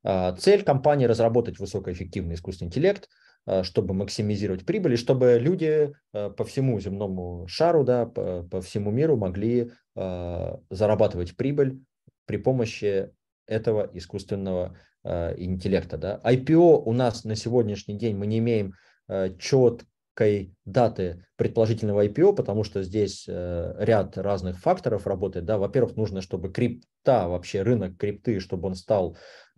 А, цель компании – разработать высокоэффективный искусственный интеллект – Э, чтобы максимизировать прибыль, и чтобы люди э, по всему земному шару, да, по, по всему миру могли э, зарабатывать прибыль при помощи этого искусственного интеллекта. Да. IPO у нас на сегодняшний день мы не имеем четкой даты предположительного IPO, потому что здесь ряд разных факторов работает. Да. Во-первых, нужно, чтобы крипта, вообще рынок крипты, чтобы он стал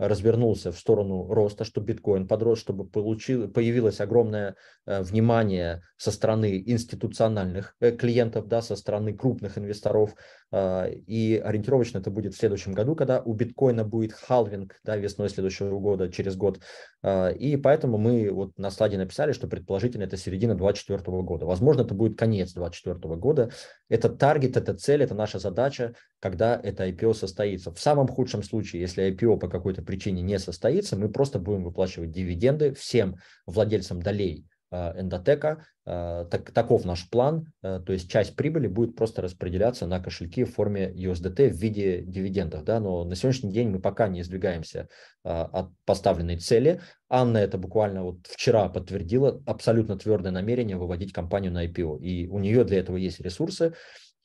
развернулся в сторону роста, чтобы биткоин подрос, чтобы получил, появилось огромное э, внимание со стороны институциональных э, клиентов, да, со стороны крупных инвесторов, а, и ориентировочно это будет в следующем году, когда у биткоина будет халвинг да, весной следующего года, через год. А, и поэтому мы вот на слайде написали, что предположительно это середина 2024 года. Возможно, это будет конец 2024 года. Это таргет, это цель, это наша задача, когда это IPO состоится. В самом худшем случае, если IPO по какой-то причине не состоится, мы просто будем выплачивать дивиденды всем владельцам долей Э, эндотека. Э, так, таков наш план, э, то есть часть прибыли будет просто распределяться на кошельки в форме USDT в виде дивидендов. Да? Но на сегодняшний день мы пока не избегаемся от поставленной цели. Анна это буквально вот вчера подтвердила абсолютно твердое намерение выводить компанию на IPO. И у нее для этого есть ресурсы.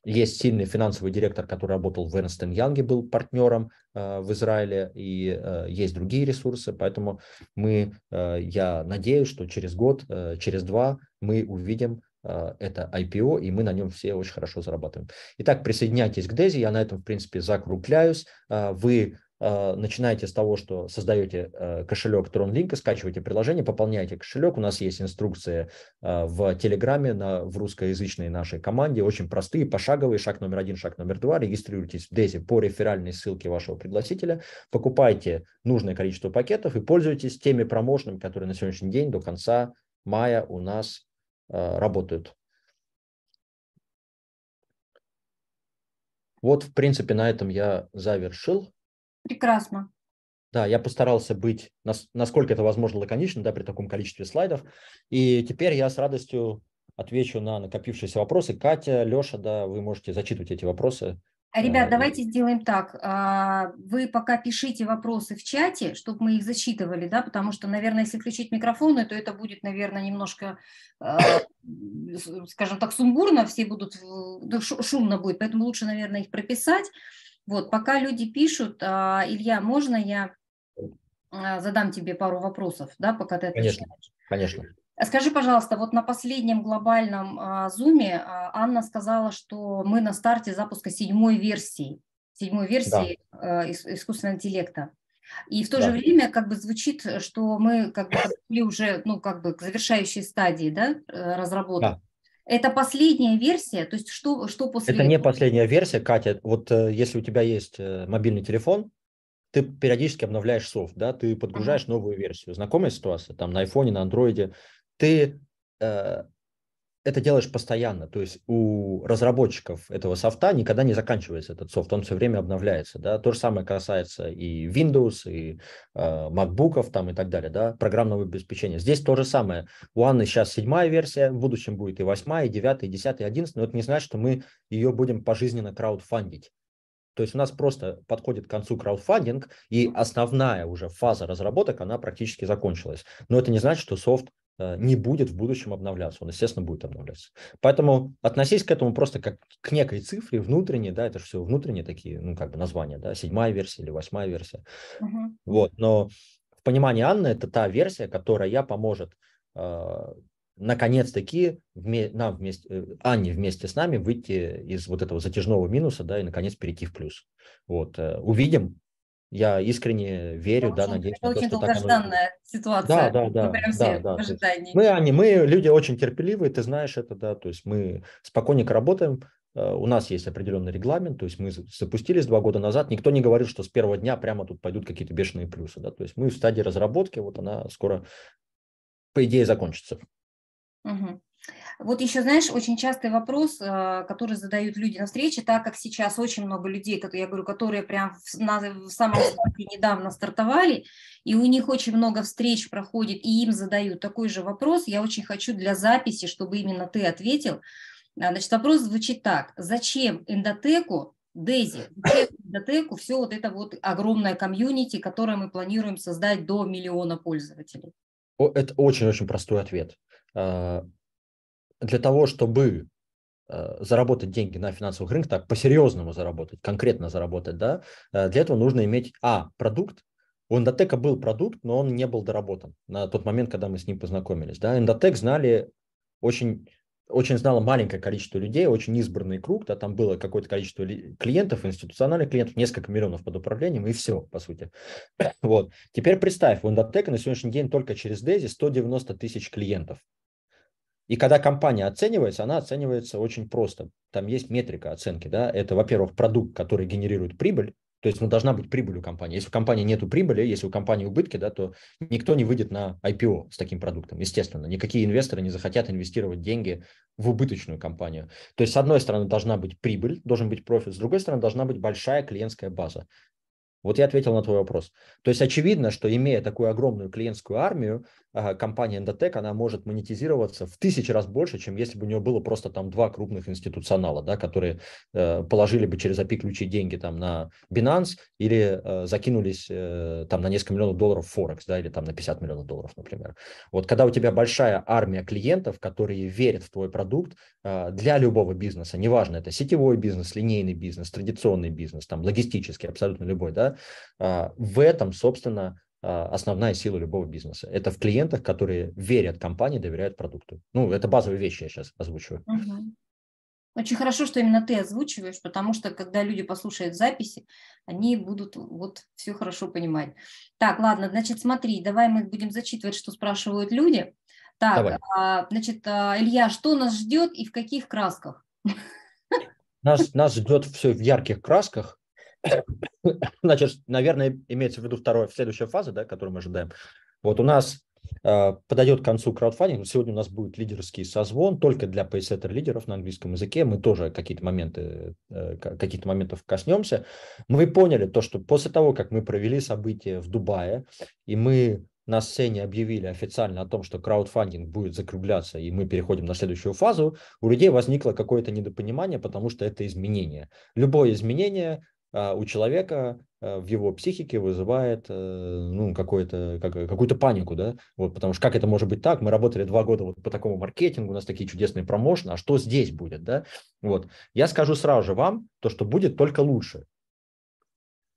Есть сильный финансовый директор, который работал в Эрнст Янге, был партнером э, в Израиле, и э, есть другие ресурсы, поэтому мы, э, я надеюсь, что через год, через два мы увидим это IPO, и мы на нем все очень хорошо зарабатываем. Итак, присоединяйтесь к Дези, я на этом, в принципе, закругляюсь. вы а, начинаете с того, что создаете э, кошелек TronLink, скачиваете приложение, пополняете кошелек. У нас есть инструкции а, в Телеграме на, в русскоязычной нашей команде, очень простые, пошаговые, шаг номер один, шаг номер два. Регистрируйтесь в Дези по реферальной ссылке вашего пригласителя, покупайте нужное количество пакетов и пользуйтесь теми промоушенами, которые на сегодняшний день до конца мая у нас а, работают. Вот, в принципе, на этом я завершил. Прекрасно. Да, я постарался быть, насколько это возможно, лаконично, да, при таком количестве слайдов. И теперь я с радостью отвечу на накопившиеся вопросы. Катя, Леша, да, вы можете зачитывать эти вопросы. А, ребят, э, давайте сделаем так. А, вы пока пишите вопросы в чате, чтобы мы их зачитывали, да, потому что, наверное, если включить микрофоны, то это будет, наверное, немножко, а, скажем так, сумбурно, все будут, ну, шумно будет, поэтому лучше, наверное, их прописать. Вот, пока люди пишут, а, Илья, можно я а, задам тебе пару вопросов, да, пока ты отвечаешь? Конечно, конечно. А скажи, пожалуйста, вот на последнем глобальном зуме Анна сказала, что мы на старте запуска седьмой версии, седьмой версии да. искусственного интеллекта. И в то да. же время как бы звучит, что мы как бы уже, ну, как бы к завершающей стадии, да, э, разработки. Да. Это последняя версия, то есть что, что после Это не последняя версия, Катя. Вот э, если у тебя есть э, мобильный телефон, ты периодически обновляешь софт, да, ты подгружаешь ага. новую версию. Знакомая ситуация, там на айфоне, на андроиде, ты э, это делаешь постоянно. То есть у разработчиков этого софта никогда не заканчивается этот софт, он все время обновляется. Да? То же самое касается и Windows, и э, а, MacBook там, и так далее, да? программного обеспечения. Здесь то же самое. У Анны сейчас седьмая версия, в будущем будет и восьмая, и девятая, и десятая, и одиннадцатая, но это не значит, что мы ее будем пожизненно краудфандить. То есть у нас просто подходит к концу краудфандинг, и основная уже фаза разработок, она практически закончилась. Но это не значит, что софт а, не будет в будущем обновляться. Он, естественно, будет обновляться. Поэтому относись к этому просто как к некой цифре внутренней, да, это же все внутренние такие, ну, как бы названия, да, седьмая версия или восьмая версия. Uh-huh. Вот, но в понимании Анны это та версия, которая поможет э, наконец-таки вме- нам вместе, э, Анне вместе с нами выйти из вот этого затяжного минуса, да, и, наконец, перейти в плюс. Вот, э, увидим, я искренне верю, ну, да, надеюсь. Это очень то, долгожданная оно... ситуация. Да, да, да. да, да, в Мы, они, а, мы люди очень терпеливые, ты знаешь это, да, то есть мы спокойненько работаем, э, у нас есть определенный регламент, то есть мы запустились два года назад, никто не говорил, что с первого дня прямо тут пойдут какие-то бешеные плюсы, да, то есть мы в стадии разработки, вот она скоро, по идее, закончится. Угу. Вот еще, знаешь, очень частый вопрос, а, который задают люди на встрече, так как сейчас очень много людей, я говорю, которые прям в, на, в самом старте недавно стартовали, и у них очень много встреч проходит, и им задают такой же вопрос. Я очень хочу для записи, чтобы именно ты ответил. А, значит, вопрос звучит так. Зачем эндотеку Дейзи, Датеку, все вот это вот огромное комьюнити, которое мы планируем создать до миллиона пользователей? Это очень-очень простой ответ. А, для того, чтобы э, заработать деньги на финансовых рынках, так по-серьезному заработать, конкретно заработать, да, э, для этого нужно иметь, а, продукт, у Endotech был продукт, но он не был доработан на тот момент, когда мы с ним познакомились. Да. Endotech знали очень очень знало маленькое количество людей, очень избранный круг, да, там было какое-то количество клиентов, институциональных клиентов, несколько миллионов под управлением и все, по сути. Вот. Теперь представь, у Endotech на сегодняшний день только через Дейзи 190 тысяч клиентов. И когда компания оценивается, она оценивается очень просто. Там есть метрика оценки. Да? Это, во-первых, продукт, который генерирует прибыль. То есть ну, должна быть прибыль у компании. Если у компании нет прибыли, если у компании убытки, да, то никто не выйдет на IPO с таким продуктом, естественно. Никакие инвесторы не захотят инвестировать деньги в убыточную компанию. То есть, с одной стороны, должна быть прибыль, должен быть профит, с другой стороны, должна быть большая клиентская база. Вот я ответил на твой вопрос. То есть очевидно, что имея такую огромную клиентскую армию, а, компания Endotech, она может монетизироваться в тысячи раз больше, чем если бы у нее было просто там два крупных институционала, да, которые э, положили бы через API ключи деньги там на Binance или э, закинулись э, там на несколько миллионов долларов Forex, да, или там на 50 миллионов долларов, например. Вот когда у тебя большая армия клиентов, которые верят в твой продукт для любого бизнеса, неважно, это сетевой бизнес, линейный бизнес, традиционный бизнес, там логистический, абсолютно любой, да, в этом, собственно, а, основная сила любого бизнеса. Это в клиентах, которые верят компании, доверяют продукту. Ну, это базовые вещи я сейчас озвучиваю. Угу. Очень хорошо, что именно ты озвучиваешь, потому что когда люди послушают записи, они будут вот все хорошо понимать. Так, ладно, значит, смотри, давай мы будем зачитывать, что спрашивают люди. Так, А, значит, а, Илья, что нас ждет и в каких красках? Нас, нас ждет все в ярких красках. Значит, наверное, имеется в виду вторая, следующая фаза, да, которую мы ожидаем. Вот у нас э, подойдет к концу краудфандинг. Сегодня у нас будет лидерский созвон только для пейсеттер лидеров на английском языке. Мы тоже какие-то моменты, э, каких-то моментов коснемся. Мы поняли то, что после того, как мы провели событие в Дубае, и мы на сцене объявили официально о том, что краудфандинг будет закругляться, и мы переходим на следующую фазу, у людей возникло какое-то недопонимание, потому что это изменение. Любое изменение а, у человека а, в его психике вызывает э, ну, какое то как, какую то панику, да, вот, потому что как это может быть так, мы работали два года вот по такому маркетингу, у нас такие чудесные промоушены, а что здесь будет, да, вот, я скажу сразу же вам, то, что будет только лучше,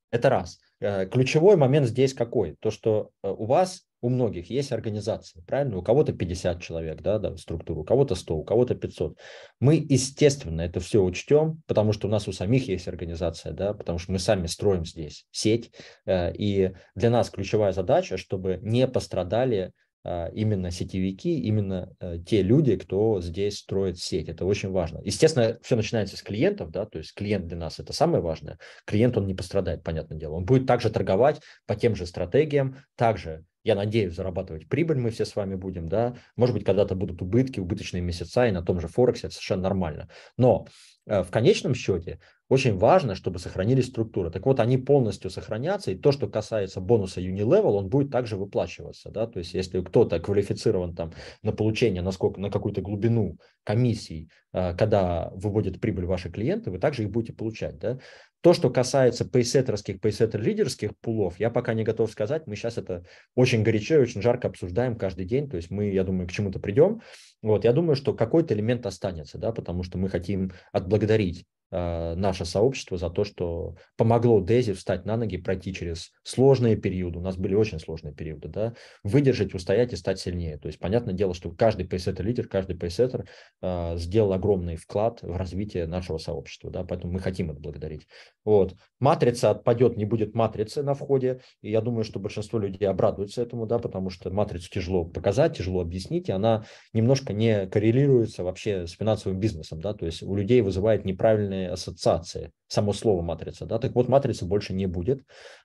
это раз. Э, ключевой момент здесь какой? То, что э, у вас у многих есть организации, правильно? У кого-то 50 человек, да, да, структуру, у кого-то 100, у кого-то 500. Мы, естественно, это все учтем, потому что у нас у самих есть организация, да, потому что мы сами строим здесь сеть. Э, и для нас ключевая задача, чтобы не пострадали а, именно сетевики, именно э, те люди, кто здесь строит сеть. Это очень важно. Естественно, все начинается с клиентов, да, то есть клиент для нас это самое важное. Клиент, он не пострадает, понятное дело. Он будет также торговать по тем же стратегиям, также я надеюсь, зарабатывать прибыль мы все с вами будем, да. Может быть, когда-то будут убытки, убыточные месяца, и на том же Форексе это совершенно нормально. Но э, в конечном счете очень важно, чтобы сохранились структуры. Так вот, они полностью сохранятся, и то, что касается бонуса Unilevel, он будет также выплачиваться. Да? То есть, если кто-то квалифицирован там, на получение, насколько, на какую-то глубину комиссий, э, когда выводят прибыль ваши клиенты, вы также их будете получать. Да? То, что касается пейсеттерских, пейсеттер-лидерских пулов, я пока не готов сказать. Мы сейчас это очень горячо и очень жарко обсуждаем каждый день. То есть мы, я думаю, к чему-то придем. Вот, я думаю, что какой-то элемент останется, да, потому что мы хотим отблагодарить а, наше сообщество за то, что помогло Дези встать на ноги, пройти через сложные периоды. У нас были очень сложные периоды, да, выдержать, устоять и стать сильнее. То есть, понятное дело, что каждый пресеттер-лидер, каждый пресеттер э, а, сделал огромный вклад в развитие нашего сообщества, да, поэтому мы хотим это благодарить. Вот. Матрица отпадет, не будет матрицы на входе, и я думаю, что большинство людей обрадуются этому, да, потому что матрицу тяжело показать, тяжело объяснить, и она немножко не коррелируется вообще с финансовым бизнесом, да, то есть у людей вызывает неправильные определенные ассоциации, само слово матрица. Да? Так вот, матрицы больше не будет.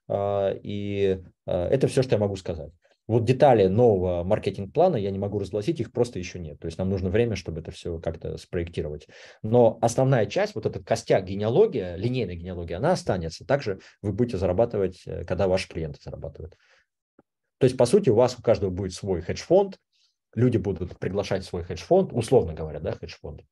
А, и а, это все, что я могу сказать. Вот детали нового маркетинг-плана я не могу разгласить, их просто еще нет. То есть нам нужно время, чтобы это все как-то спроектировать. Но основная часть, вот этот костяк генеалогия, линейная генеалогия, она останется. Также вы будете зарабатывать, э, когда ваши клиенты зарабатывают. То есть, по сути, у вас у каждого будет свой хедж-фонд, люди будут приглашать свой хедж-фонд, условно говоря, да, хедж-фонд,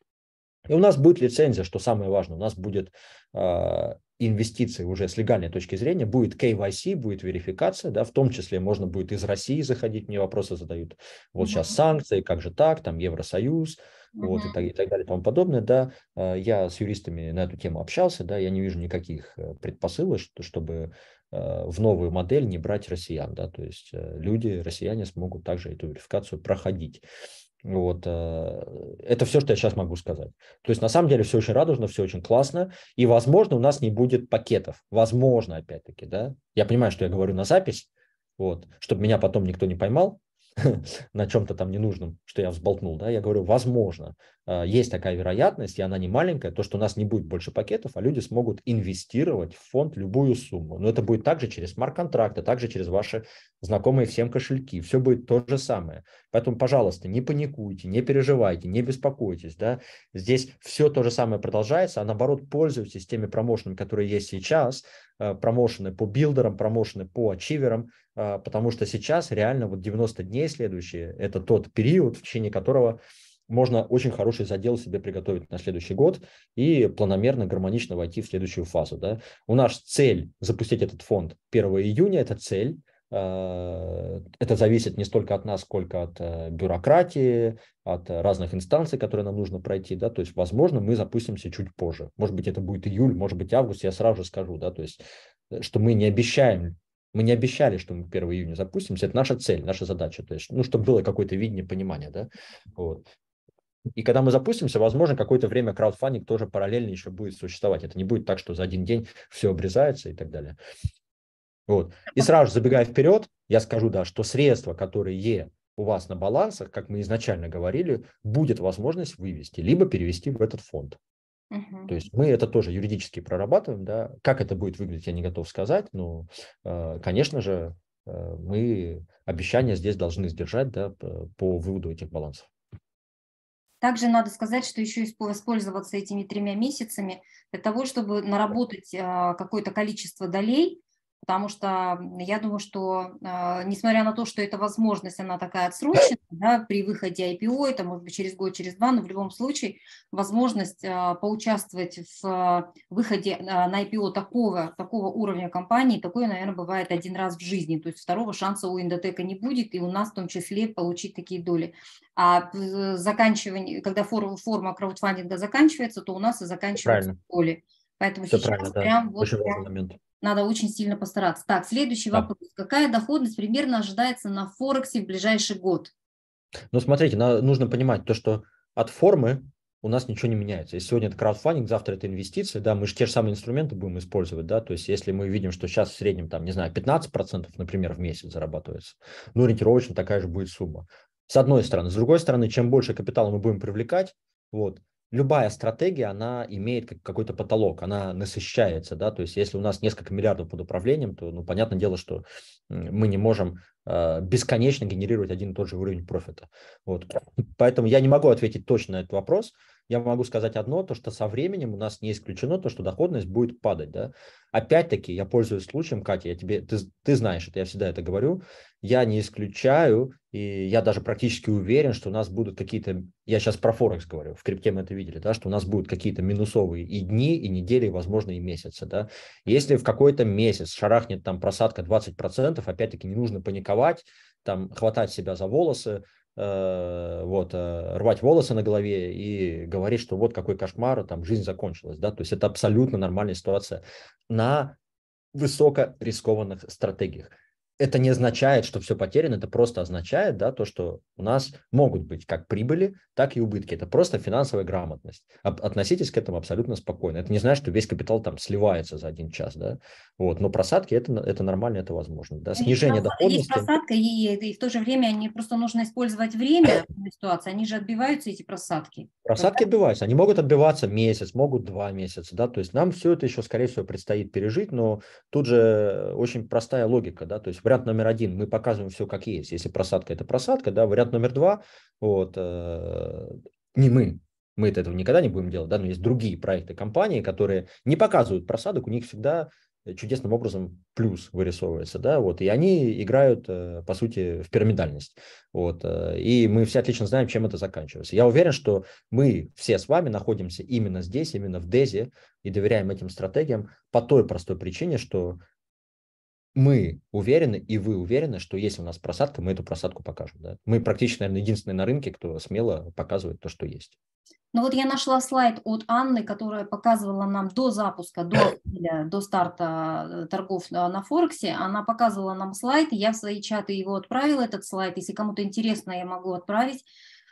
и у нас будет лицензия, что самое важное, у нас будет а, инвестиции уже с легальной точки зрения, будет KYC, будет верификация, да, в том числе можно будет из России заходить, мне вопросы задают, вот mm-hmm. сейчас санкции, как же так, там Евросоюз, mm-hmm. вот и так, и так далее и тому подобное, да, а, я с юристами на эту тему общался, да, я не вижу никаких э, предпосылок, что, чтобы э, в новую модель не брать россиян, да, то есть э, люди, россияне смогут также эту верификацию проходить. Вот, э, это все, что я сейчас могу сказать. То есть, на самом деле, все очень радужно, все очень классно. И, возможно, у нас не будет пакетов. Возможно, опять-таки, да. Я понимаю, что я говорю на запись, вот, чтобы меня потом никто не поймал. на чем-то там ненужном, что я взболтнул, да, я говорю, возможно, а, есть такая вероятность, и она не маленькая, то, что у нас не будет больше пакетов, а люди смогут инвестировать в фонд любую сумму. Но это будет также через смарт-контракты, также через ваши знакомые всем кошельки. Все будет то же самое. Поэтому, пожалуйста, не паникуйте, не переживайте, не беспокойтесь. Да? Здесь все то же самое продолжается, а наоборот, пользуйтесь теми промоушенами, которые есть сейчас, а, промоушены по билдерам, промоушены по ачиверам – а, потому что сейчас реально вот 90 дней следующие – это тот период, в течение которого можно очень хороший задел себе приготовить на следующий год и планомерно, гармонично войти в следующую фазу. Да? У нас цель запустить этот фонд 1 июня – это цель. А, это зависит не столько от нас, сколько от э, бюрократии, от разных инстанций, которые нам нужно пройти. Да? То есть, возможно, мы запустимся чуть позже. Может быть, это будет июль, может быть, август, я сразу же скажу. Да? То есть, э, что мы не обещаем мы не обещали, что мы 1 июня запустимся. Это наша цель, наша задача. То есть, ну, чтобы было какое-то видение, понимание, да. Вот. И когда мы запустимся, возможно, какое-то время краудфандинг тоже параллельно еще будет существовать. Это не будет так, что за один день все обрезается и так далее. Вот. И сразу же забегая вперед, я скажу, да, что средства, которые у вас на балансах, как мы изначально говорили, будет возможность вывести, либо перевести в этот фонд. То есть мы это тоже юридически прорабатываем, да. Как это будет выглядеть, я не готов сказать, но, э, конечно же, э, мы обещания здесь должны сдержать, да, по выводу этих балансов. Также надо сказать, что еще воспользоваться этими тремя месяцами для того, чтобы наработать э, какое-то количество долей, потому что я думаю, что а, несмотря на то, что эта возможность, она такая отсрочена, да, при выходе IPO, это может быть через год, через два, но в любом случае возможность а, поучаствовать в выходе а, на IPO такого, такого уровня компании, такое, наверное, бывает один раз в жизни, то есть второго шанса у Индотека не будет, и у нас в том числе получить такие доли. А заканчивание, когда форма краудфандинга заканчивается, то у нас и заканчиваются доли. Поэтому Все сейчас прям да. вот Очень прям, момент надо очень сильно постараться. Так, следующий да. вопрос. Какая доходность примерно ожидается на Форексе в ближайший год? Ну, смотрите, нужно понимать то, что от формы у нас ничего не меняется. Если сегодня это краудфандинг, завтра это инвестиции, да, мы же те же самые инструменты будем использовать, да, то есть если мы видим, что сейчас в среднем, там, не знаю, 15%, например, в месяц зарабатывается, ну, ориентировочно такая же будет сумма. С одной стороны. С другой стороны, чем больше капитала мы будем привлекать, вот, любая стратегия, она имеет какой-то потолок, она насыщается, да, то есть если у нас несколько миллиардов под управлением, то, ну, понятное дело, что мы не можем а, бесконечно генерировать один и тот же уровень профита. Вот. Поэтому я не могу ответить точно на этот вопрос. Я могу сказать одно, то что со временем у нас не исключено то, что доходность будет падать. Да? Опять-таки, я пользуюсь случаем, Катя, я тебе, ты, ты знаешь это, я всегда это говорю, я не исключаю, и я даже практически уверен, что у нас будут какие-то, я сейчас про Форекс говорю, в крипте мы это видели, да, что у нас будут какие-то минусовые и дни, и недели, и, возможно, и месяцы, да. Если в какой-то месяц шарахнет там просадка 20%, опять-таки не нужно паниковать, там хватать себя за волосы, э, вот, э, рвать волосы на голове и говорить, что вот какой кошмар, там жизнь закончилась, да, то есть это абсолютно нормальная ситуация на высокорискованных стратегиях это не означает, что все потеряно, это просто означает, да, то, что у нас могут быть как прибыли, так и убытки. Это просто финансовая грамотность. Относитесь к этому абсолютно спокойно. Это не значит, что весь капитал там сливается за один час, да. Вот, но просадки это, это нормально, это возможно. Да? А Снижение есть доходности. Есть просадка, и, и в то же время они просто нужно использовать время в ситуации. Они же отбиваются, эти просадки. Просадки отбиваются. Они могут отбиваться месяц, могут два месяца, да. То есть нам все это еще, скорее всего, предстоит пережить, но тут же э, очень простая логика, да. То есть вариант номер один, мы показываем все как есть. Если просадка, это просадка, да, вариант номер два, вот, э, не мы, мы это этого никогда не будем делать, да, но есть другие проекты компании, которые не показывают просадок, у них всегда э, чудесным образом плюс вырисовывается, да, вот, и они играют, э, по сути, в пирамидальность, вот, и мы все отлично знаем, чем это заканчивается. Я уверен, что мы все с вами находимся именно здесь, именно в дезе и доверяем этим стратегиям по той простой причине, что мы уверены, и вы уверены, что если у нас просадка, мы эту просадку покажем. Да? Мы практически, наверное, единственные на рынке, кто смело показывает то, что есть. Ну вот я нашла слайд от Анны, которая показывала нам до запуска, до, до старта э, торгов э, на Форексе. Она показывала нам слайд, я в свои чаты его отправила, этот слайд. Если кому-то интересно, я могу отправить.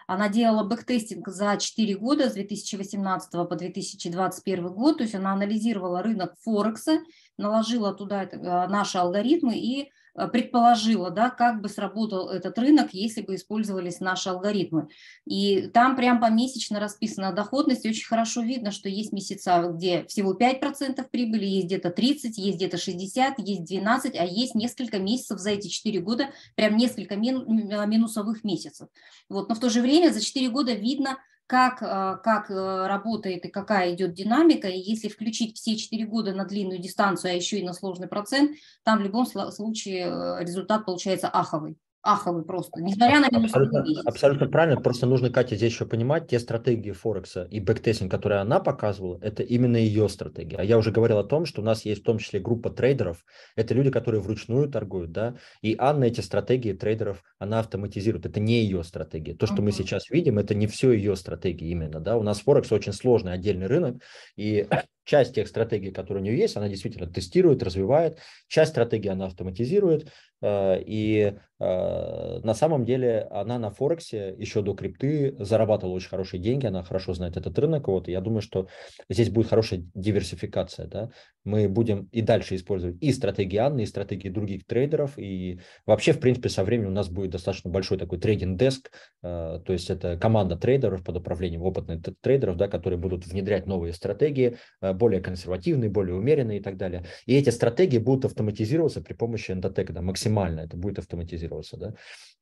Она делала бэктестинг за 4 года, с 2018 по 2021 год, то есть она анализировала рынок Форекса, наложила туда э, наши алгоритмы и э, предположила, да, как бы сработал этот рынок, если бы использовались наши алгоритмы. И там прям помесячно расписана доходность, и очень хорошо видно, что есть месяца, где всего 5% прибыли, есть где-то 30, есть где-то 60, есть 12, а есть несколько месяцев за эти 4 года, прям несколько минусовых месяцев. Вот. Но в то же время за 4 года видно, как, э, как э, работает и какая идет динамика. И если включить все 4 года на длинную дистанцию, а еще и на сложный процент, там в любом случае э, результат получается аховый аховый просто, несмотря на минус абсолютно, абсолютно правильно, просто нужно, Катя, здесь еще понимать, те стратегии Форекса и бэктестинг, которые она показывала, это именно ее стратегия. А я уже говорил о том, что у нас есть в том числе группа трейдеров, это люди, которые вручную торгуют, да, и Анна эти стратегии трейдеров, она автоматизирует, это не ее стратегия. То, что uh-huh. мы сейчас видим, это не все ее стратегии именно, да, у нас Форекс очень сложный отдельный рынок, и Часть тех стратегий, которые у нее есть, она действительно тестирует, развивает. Часть стратегии она автоматизирует. Э, и э, на самом деле она на Форексе еще до крипты зарабатывала очень хорошие деньги. Она хорошо знает этот рынок. Вот. я думаю, что здесь будет хорошая диверсификация. Да? мы будем и дальше использовать и стратегии Анны, и стратегии других трейдеров, и вообще, в принципе, со временем у нас будет достаточно большой такой трейдинг-деск, э, то есть это команда трейдеров под управлением опытных трейдеров, да, которые будут внедрять новые стратегии, э, более консервативные, более умеренные и так далее. И эти стратегии будут автоматизироваться при помощи эндотека, да, максимально это будет автоматизироваться, да.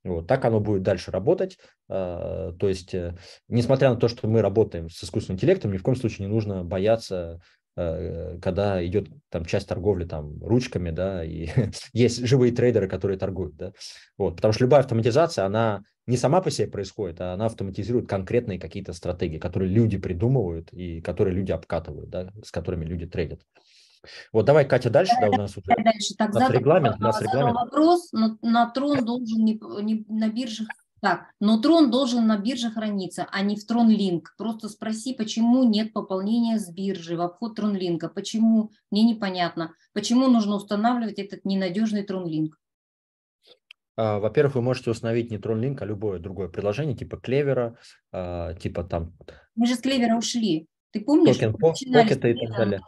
Вот, так оно будет дальше работать, э, то есть, несмотря на то, что мы работаем с искусственным интеллектом, ни в коем случае не нужно бояться Э, когда идет там часть торговли там ручками, да, и есть живые трейдеры, которые торгуют, да, вот, потому что любая автоматизация, она не сама по себе происходит, а она автоматизирует конкретные какие-то стратегии, которые люди придумывают и которые люди обкатывают, да, с которыми люди трейдят. Вот давай, Катя, дальше, да, да у нас уже дальше. Так, у нас регламент, у нас регламент. Вопрос, но на трон должен не, не, на биржах так, но трон должен на бирже храниться, а не в Тронлинк. Просто спроси, почему нет пополнения с биржи в обход Тронлинка. Почему? Мне непонятно. Почему нужно устанавливать этот ненадежный Тронлинк? А, во-первых, вы можете установить не TronLink, а любое другое приложение, типа клевера, а, типа там... Мы же с клевера ушли. Ты помнишь? Токен, покеты и так далее.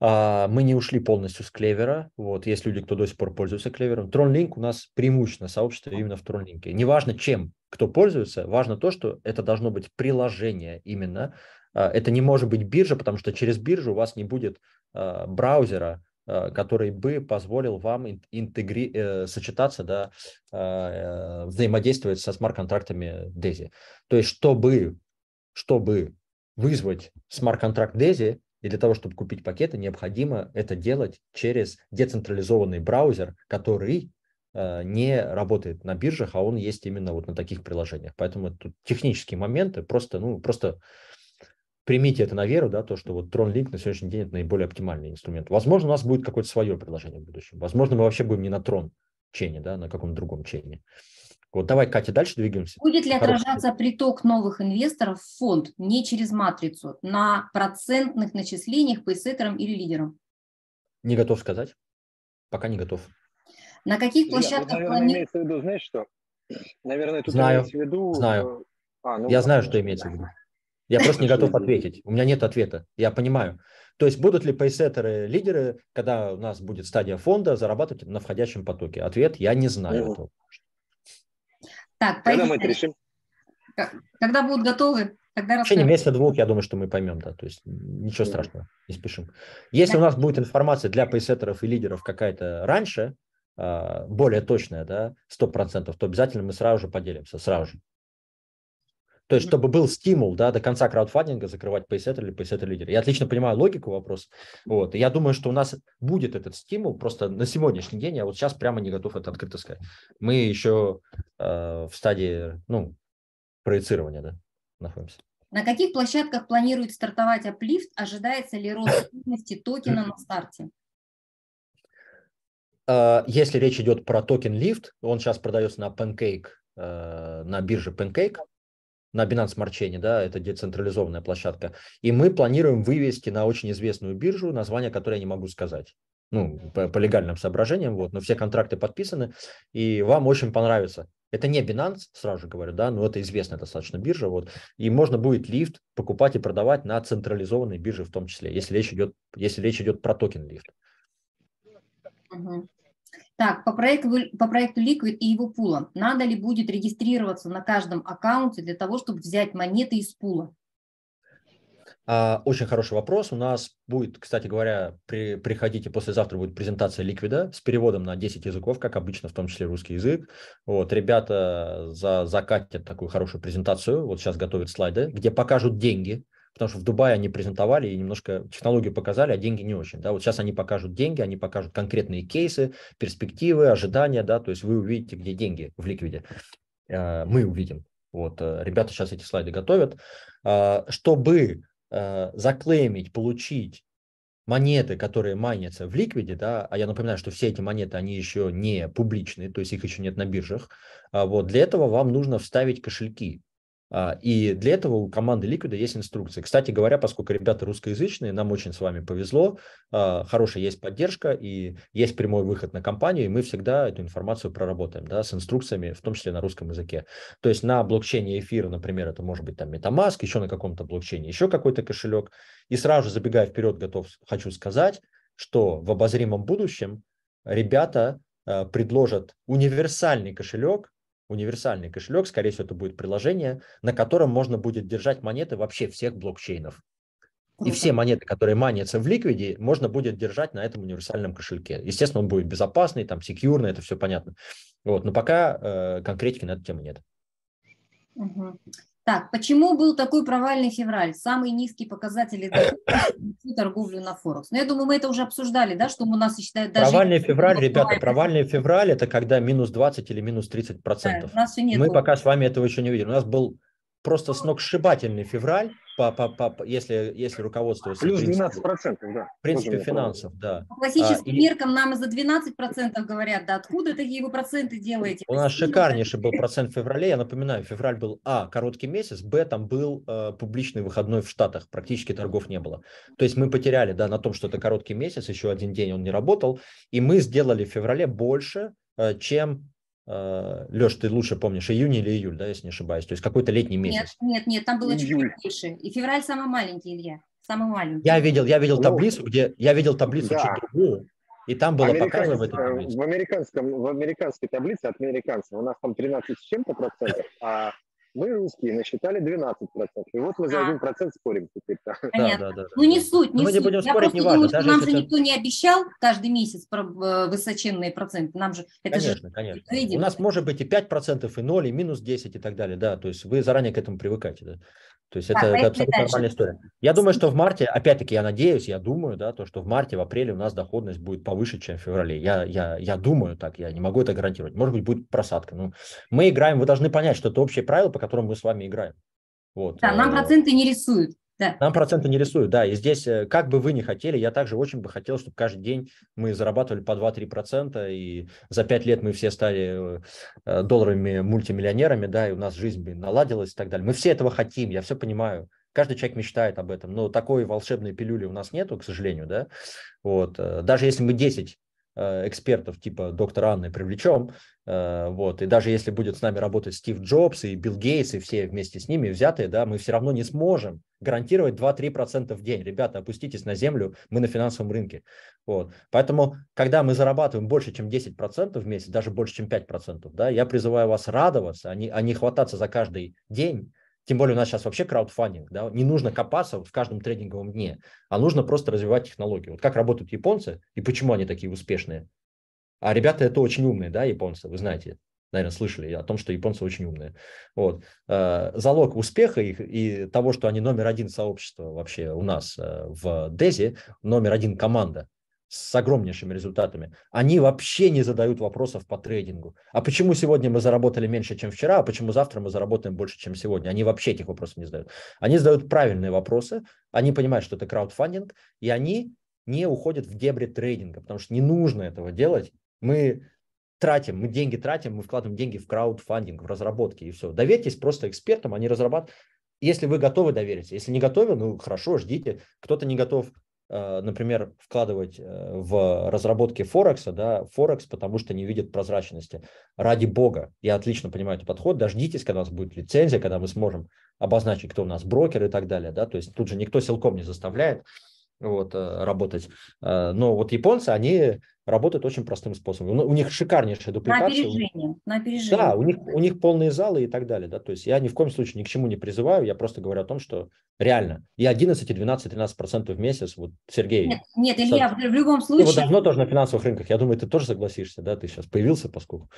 А, мы не ушли полностью с клевера. Вот, есть люди, кто до сих пор пользуется клевером. Тронлинк у нас преимущественно сообщество именно в Тронлинке. Неважно, чем кто пользуется, важно то, что это должно быть приложение именно. А, это не может быть биржа, потому что через биржу у вас не будет а, браузера, который бы позволил вам интегри... Э, сочетаться, да, э, взаимодействовать со смарт-контрактами Daisy. То есть, чтобы, чтобы вызвать смарт-контракт Daisy и для того, чтобы купить пакеты, необходимо это делать через децентрализованный браузер, который э, не работает на биржах, а он есть именно вот на таких приложениях. Поэтому тут технические моменты, просто, ну, просто примите это на веру, да, то, что вот Tron Link на сегодняшний день это наиболее оптимальный инструмент. Возможно, у нас будет какое-то свое приложение в будущем. Возможно, мы вообще будем не на Tron чене, да, на каком-то другом чене. Вот давай, Катя, дальше двигаемся. Будет ли Хороший. отражаться приток новых инвесторов в фонд не через матрицу на процентных начислениях пейсеттерам или лидерам? Не готов сказать. Пока не готов. На каких ну, площадках... Я, наверное, плани... в виду, знаешь что? Наверное, тут знаю, имеется в виду... Знаю. Э, а, ну, я знаю, что имеется в виду. Я просто не готов ответить. У меня нет ответа. Я понимаю. То есть будут ли пейсеттеры лидеры, когда у нас будет стадия фонда, зарабатывать на входящем потоке? Ответ – я не знаю этого. Так, Когда мы это решим? Когда будут готовы, тогда В течение месяца двух, я думаю, что мы поймем, да, то есть ничего страшного, не спешим. Если да. у нас будет информация для пейсеттеров и лидеров какая-то раньше, а, более точная, да, 100%, то обязательно мы сразу же поделимся, сразу же. То есть, чтобы был стимул да, до конца краудфандинга закрывать пейсеттер или пейсеттер лидер. Я отлично понимаю логику вопроса. Вот. я думаю, что у нас будет этот стимул. Просто на сегодняшний день я вот сейчас прямо не готов это открыто сказать. Мы еще э, в стадии ну, проецирования да, находимся. На каких площадках планирует стартовать аплифт? Ожидается ли рост стоимости токена на старте? А, если речь идет про токен лифт, он сейчас продается на Pancake, э, на бирже Pancake на Binance Smart Chain, да, это децентрализованная площадка. И мы планируем вывести на очень известную биржу, название которой я не могу сказать. Ну, по, по легальным соображениям, вот, но все контракты подписаны, и вам очень понравится. Это не Binance, сразу же говорю, да, но это известная достаточно биржа, вот, и можно будет лифт покупать и продавать на централизованной бирже в том числе, если речь идет, если речь идет про токен лифт. Угу. Так, по проекту, по проекту Liquid и его пула. Надо ли будет регистрироваться на каждом аккаунте для того, чтобы взять монеты из пула? А, очень хороший вопрос. У нас будет, кстати говоря, при, приходите послезавтра будет презентация ликвида с переводом на 10 языков, как обычно, в том числе русский язык. Вот, ребята за, закатят такую хорошую презентацию. Вот сейчас готовят слайды, где покажут деньги, потому что в Дубае они презентовали и немножко технологию показали, а деньги не очень. Да? Вот сейчас они покажут деньги, они покажут конкретные кейсы, перспективы, ожидания, да, то есть вы увидите, где деньги в ликвиде. Э, мы увидим. Вот, э, ребята сейчас эти слайды готовят. Э, чтобы заклеймить, получить монеты, которые майнятся в ликвиде, да, а я напоминаю, что все эти монеты, они еще не публичные, то есть их еще нет на биржах, а вот, для этого вам нужно вставить кошельки, а, и для этого у команды Liquid есть инструкции. Кстати говоря, поскольку ребята русскоязычные, нам очень с вами повезло, а, хорошая есть поддержка и есть прямой выход на компанию, и мы всегда эту информацию проработаем да, с инструкциями, в том числе на русском языке. То есть на блокчейне эфира, например, это может быть там Metamask, еще на каком-то блокчейне, еще какой-то кошелек. И сразу забегая вперед, готов, хочу сказать, что в обозримом будущем ребята а, предложат универсальный кошелек, универсальный кошелек, скорее всего, это будет приложение, на котором можно будет держать монеты вообще всех блокчейнов. И все монеты, которые манятся в ликвиде, можно будет держать на этом универсальном кошельке. Естественно, он будет безопасный, там, секьюрный, это все понятно. Вот, но пока э, конкретики на эту тему нет. Угу. Так, почему был такой провальный февраль? Самые низкие показатели торговлю на Форекс. Но ну, я думаю, мы это уже обсуждали, да, что у нас считают даже... Провальный февраль, ребята, провальный февраль – это когда минус 20 или минус 30 процентов. Да, у нас еще нет. Мы пока с вами этого еще не видели. У нас был просто сногсшибательный февраль, по, по, по, если, если руководствоваться... Плюс 12 процентов, да. В принципе, финансов, да. По классическим а, и... меркам нам за 12 процентов говорят, да, откуда такие вы проценты делаете? У нас шикарнейший был процент в феврале, я напоминаю, февраль был, а, короткий месяц, б, там был э, публичный выходной в Штатах, практически торгов не было. То есть мы потеряли, да, на том, что это короткий месяц, еще один день он не работал, и мы сделали в феврале больше, э, чем а, Леш, ты лучше помнишь, июнь или июль, да, если не ошибаюсь, то есть какой-то летний месяц. Нет, нет, нет, там было чуть меньше. И февраль самый маленький, Илья, самый маленький. Я видел, я видел таблицу, где я видел таблицу да. чуть другую, и там было показано в этом э, таблице. В, американском, в американской таблице от американцев у нас там 13 с чем-то процентов, а мы русские насчитали 12%. И вот мы за а. один процент спорим теперь. Да, Понятно. Да, да, да. Ну не суть, не мы ну, суть. Не будем Я спорить, просто неважно, думаю, что нам же это... никто не обещал каждый месяц про э, высоченные проценты. Нам же это конечно, же... конечно. конечно. У нас может быть и 5%, и 0, и минус 10 и так далее. Да, то есть вы заранее к этому привыкаете. Да? То есть да, это, это абсолютно нормальная история. Я думаю, что в марте, опять-таки, я надеюсь, я думаю, да, то, что в марте, в апреле у нас доходность будет повыше, чем в феврале. Я, я, я думаю так, я не могу это гарантировать. Может быть, будет просадка. Но ну, мы играем, вы должны понять, что это общее правило, по которому мы с вами играем. Вот. Да, нам э, проценты не рисуют. Да. Нам проценты не рисуют, да. И здесь, э, как бы вы ни хотели, я также очень бы хотел, чтобы каждый день мы зарабатывали по 2-3 процента, и за 5 лет мы все стали э, э, долларовыми мультимиллионерами, да, и у нас жизнь бы наладилась и так далее. Мы все этого хотим, я все понимаю. Каждый человек мечтает об этом, но такой волшебной пилюли у нас нету, к сожалению, да. Вот. Даже если мы 10 Э, экспертов типа доктора Анны привлечем, э, вот, и даже если будет с нами работать Стив Джобс и Билл Гейтс и все вместе с ними взятые, да, мы все равно не сможем гарантировать 2-3% в день. Ребята, опуститесь на землю, мы на финансовом рынке. Вот. Поэтому, когда мы зарабатываем больше, чем 10% в месяц, даже больше, чем 5%, да, я призываю вас радоваться, а не, а не хвататься за каждый день, тем более у нас сейчас вообще краудфандинг, да, не нужно копаться в каждом тренинговом дне, а нужно просто развивать технологии. Вот как работают японцы и почему они такие успешные. А ребята это очень умные, да, японцы, вы знаете, наверное, слышали о том, что японцы очень умные. Вот. Э, залог успеха их и того, что они номер один сообщество вообще у нас э, в Дези, номер один команда, с огромнейшими результатами, они вообще не задают вопросов по трейдингу. А почему сегодня мы заработали меньше, чем вчера, а почему завтра мы заработаем больше, чем сегодня? Они вообще этих вопросов не задают. Они задают правильные вопросы, они понимают, что это краудфандинг, и они не уходят в дебри трейдинга, потому что не нужно этого делать. Мы тратим, мы деньги тратим, мы вкладываем деньги в краудфандинг, в разработки и все. Доверьтесь просто экспертам, они разрабатывают. Если вы готовы довериться, если не готовы, ну хорошо, ждите. Кто-то не готов, Э, например, вкладывать э, в разработки Форекса, да, Форекс, потому что не видят прозрачности. Ради бога, я отлично понимаю этот подход, дождитесь, когда у нас будет лицензия, когда мы сможем обозначить, кто у нас брокер и так далее, да, то есть тут же никто силком не заставляет, вот, э, работать. Э, но вот японцы, они работают очень простым способом. Ну, у них шикарнейшая дупликация. На опережение. На опережение. Да, у них, у них полные залы и так далее. Да? То есть я ни в коем случае ни к чему не призываю, я просто говорю о том, что реально и 11, и 12, 13 процентов в месяц, вот Сергей. Нет, нет Илья, в любом случае. Ты вот давно тоже на финансовых рынках, я думаю, ты тоже согласишься, да, ты сейчас появился поскольку,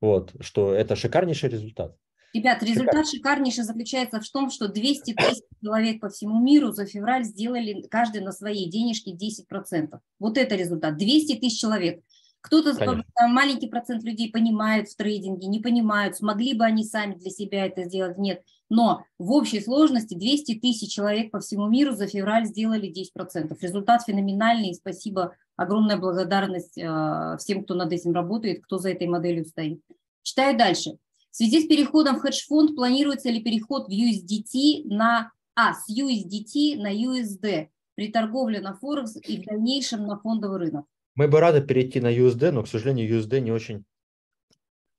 вот, что это шикарнейший результат. Ребят, результат шикарнейший заключается в том, что 200 тысяч человек по всему миру за февраль сделали каждый на свои денежки 10%. Вот это результат. 200 тысяч человек. Кто-то маленький процент людей понимает в трейдинге, не понимают, смогли бы они сами для себя это сделать, нет. Но в общей сложности 200 тысяч человек по всему миру за февраль сделали 10%. Результат феноменальный, и спасибо, огромная благодарность э, всем, кто над этим работает, кто за этой моделью стоит. Читаю дальше. В связи с переходом в хедж-фонд планируется ли переход в USDT на а, с USDT на USD при торговле на Форекс и в дальнейшем на фондовый рынок? Мы бы рады перейти на USD, но, к сожалению, USD не очень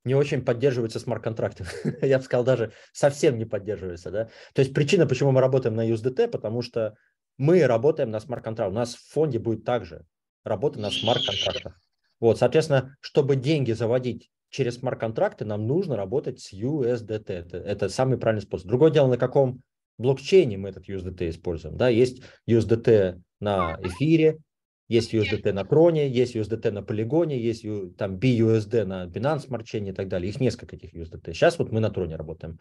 не очень поддерживается смарт-контракты. Я бы сказал, даже совсем не поддерживается, Да? То есть причина, почему мы работаем на USDT, потому что мы работаем на смарт-контракт. У нас в фонде будет также работа на смарт-контрактах. Вот, соответственно, чтобы деньги заводить через смарт-контракты нам нужно работать с USDT. Это, это самый правильный способ. Другое дело, на каком блокчейне мы этот USDT используем. Да, есть USDT на эфире, есть USDT на Кроне, есть USDT на Полигоне, есть там BUSD на Binance Smart Chain и так далее. Их несколько этих USDT. Сейчас вот мы на Троне работаем.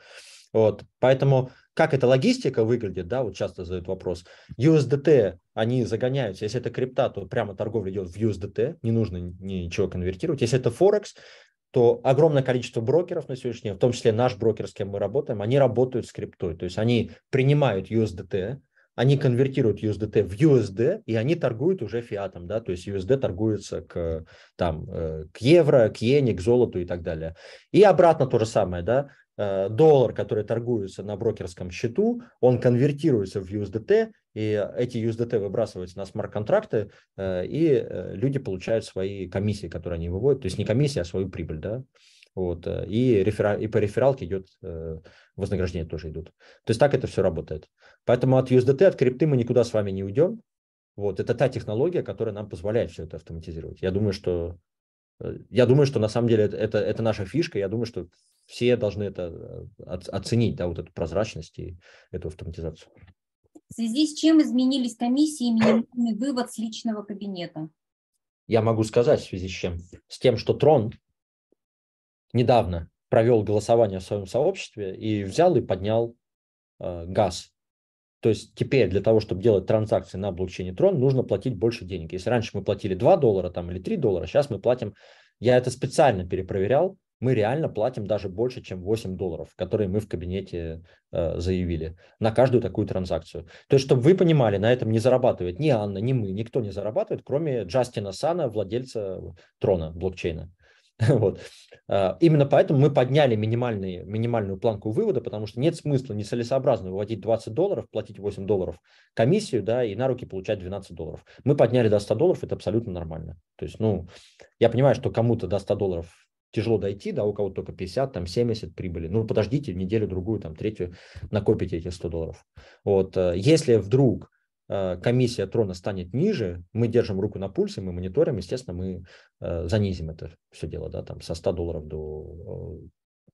Вот, поэтому как эта логистика выглядит, да, вот часто задают вопрос. USDT, они загоняются, если это крипта, то прямо торговля идет в USDT, не нужно ничего конвертировать. Если это Форекс, то огромное количество брокеров на сегодняшний день, в том числе наш брокер, с кем мы работаем, они работают с криптой. То есть они принимают USDT, они конвертируют USDT в USD, и они торгуют уже фиатом, да, то есть USD торгуется к, там, э, к евро, к иене, к золоту и так далее. И обратно то же самое, да, э, доллар, который торгуется на брокерском счету, он конвертируется в USDT, и э, эти USDT выбрасываются на смарт-контракты, э, и э, люди получают свои комиссии, которые они выводят, то есть не комиссии, а свою прибыль, да, вот, и, рефера... и по рефералке идет вознаграждение тоже идут. То есть так это все работает. Поэтому от USDT, от крипты мы никуда с вами не уйдем. Вот, это та технология, которая нам позволяет все это автоматизировать. Я думаю, что я думаю, что на самом деле это, это, это наша фишка. Я думаю, что все должны это оценить, да, вот эту прозрачность и эту автоматизацию в связи с чем изменились комиссии и вывод с личного кабинета? Я могу сказать в связи с чем. С тем, что Трон недавно провел голосование в своем сообществе и взял и поднял э, газ. То есть теперь для того, чтобы делать транзакции на блокчейне Tron, нужно платить больше денег. Если раньше мы платили 2 доллара там, или 3 доллара, сейчас мы платим... Я это специально перепроверял, мы реально платим даже больше, чем 8 долларов, которые мы в кабинете э, заявили на каждую такую транзакцию. То есть, чтобы вы понимали, на этом не зарабатывает ни Анна, ни мы, никто не зарабатывает, кроме Джастина Сана, владельца трона блокчейна. Вот. А, именно поэтому мы подняли минимальную планку вывода, потому что нет смысла нецелесообразно выводить 20 долларов, платить 8 долларов комиссию, да, и на руки получать 12 долларов. Мы подняли до 100 долларов, это абсолютно нормально. То есть, ну, я понимаю, что кому-то до 100 долларов тяжело дойти, да, у кого-то только 50, там 70 прибыли. Ну, подождите неделю-другую, там третью, накопите эти 100 долларов. Вот, э, если вдруг э, комиссия трона станет ниже, мы держим руку на пульсе, мы мониторим, естественно, мы э, занизим это все дело, да, там со 100 долларов до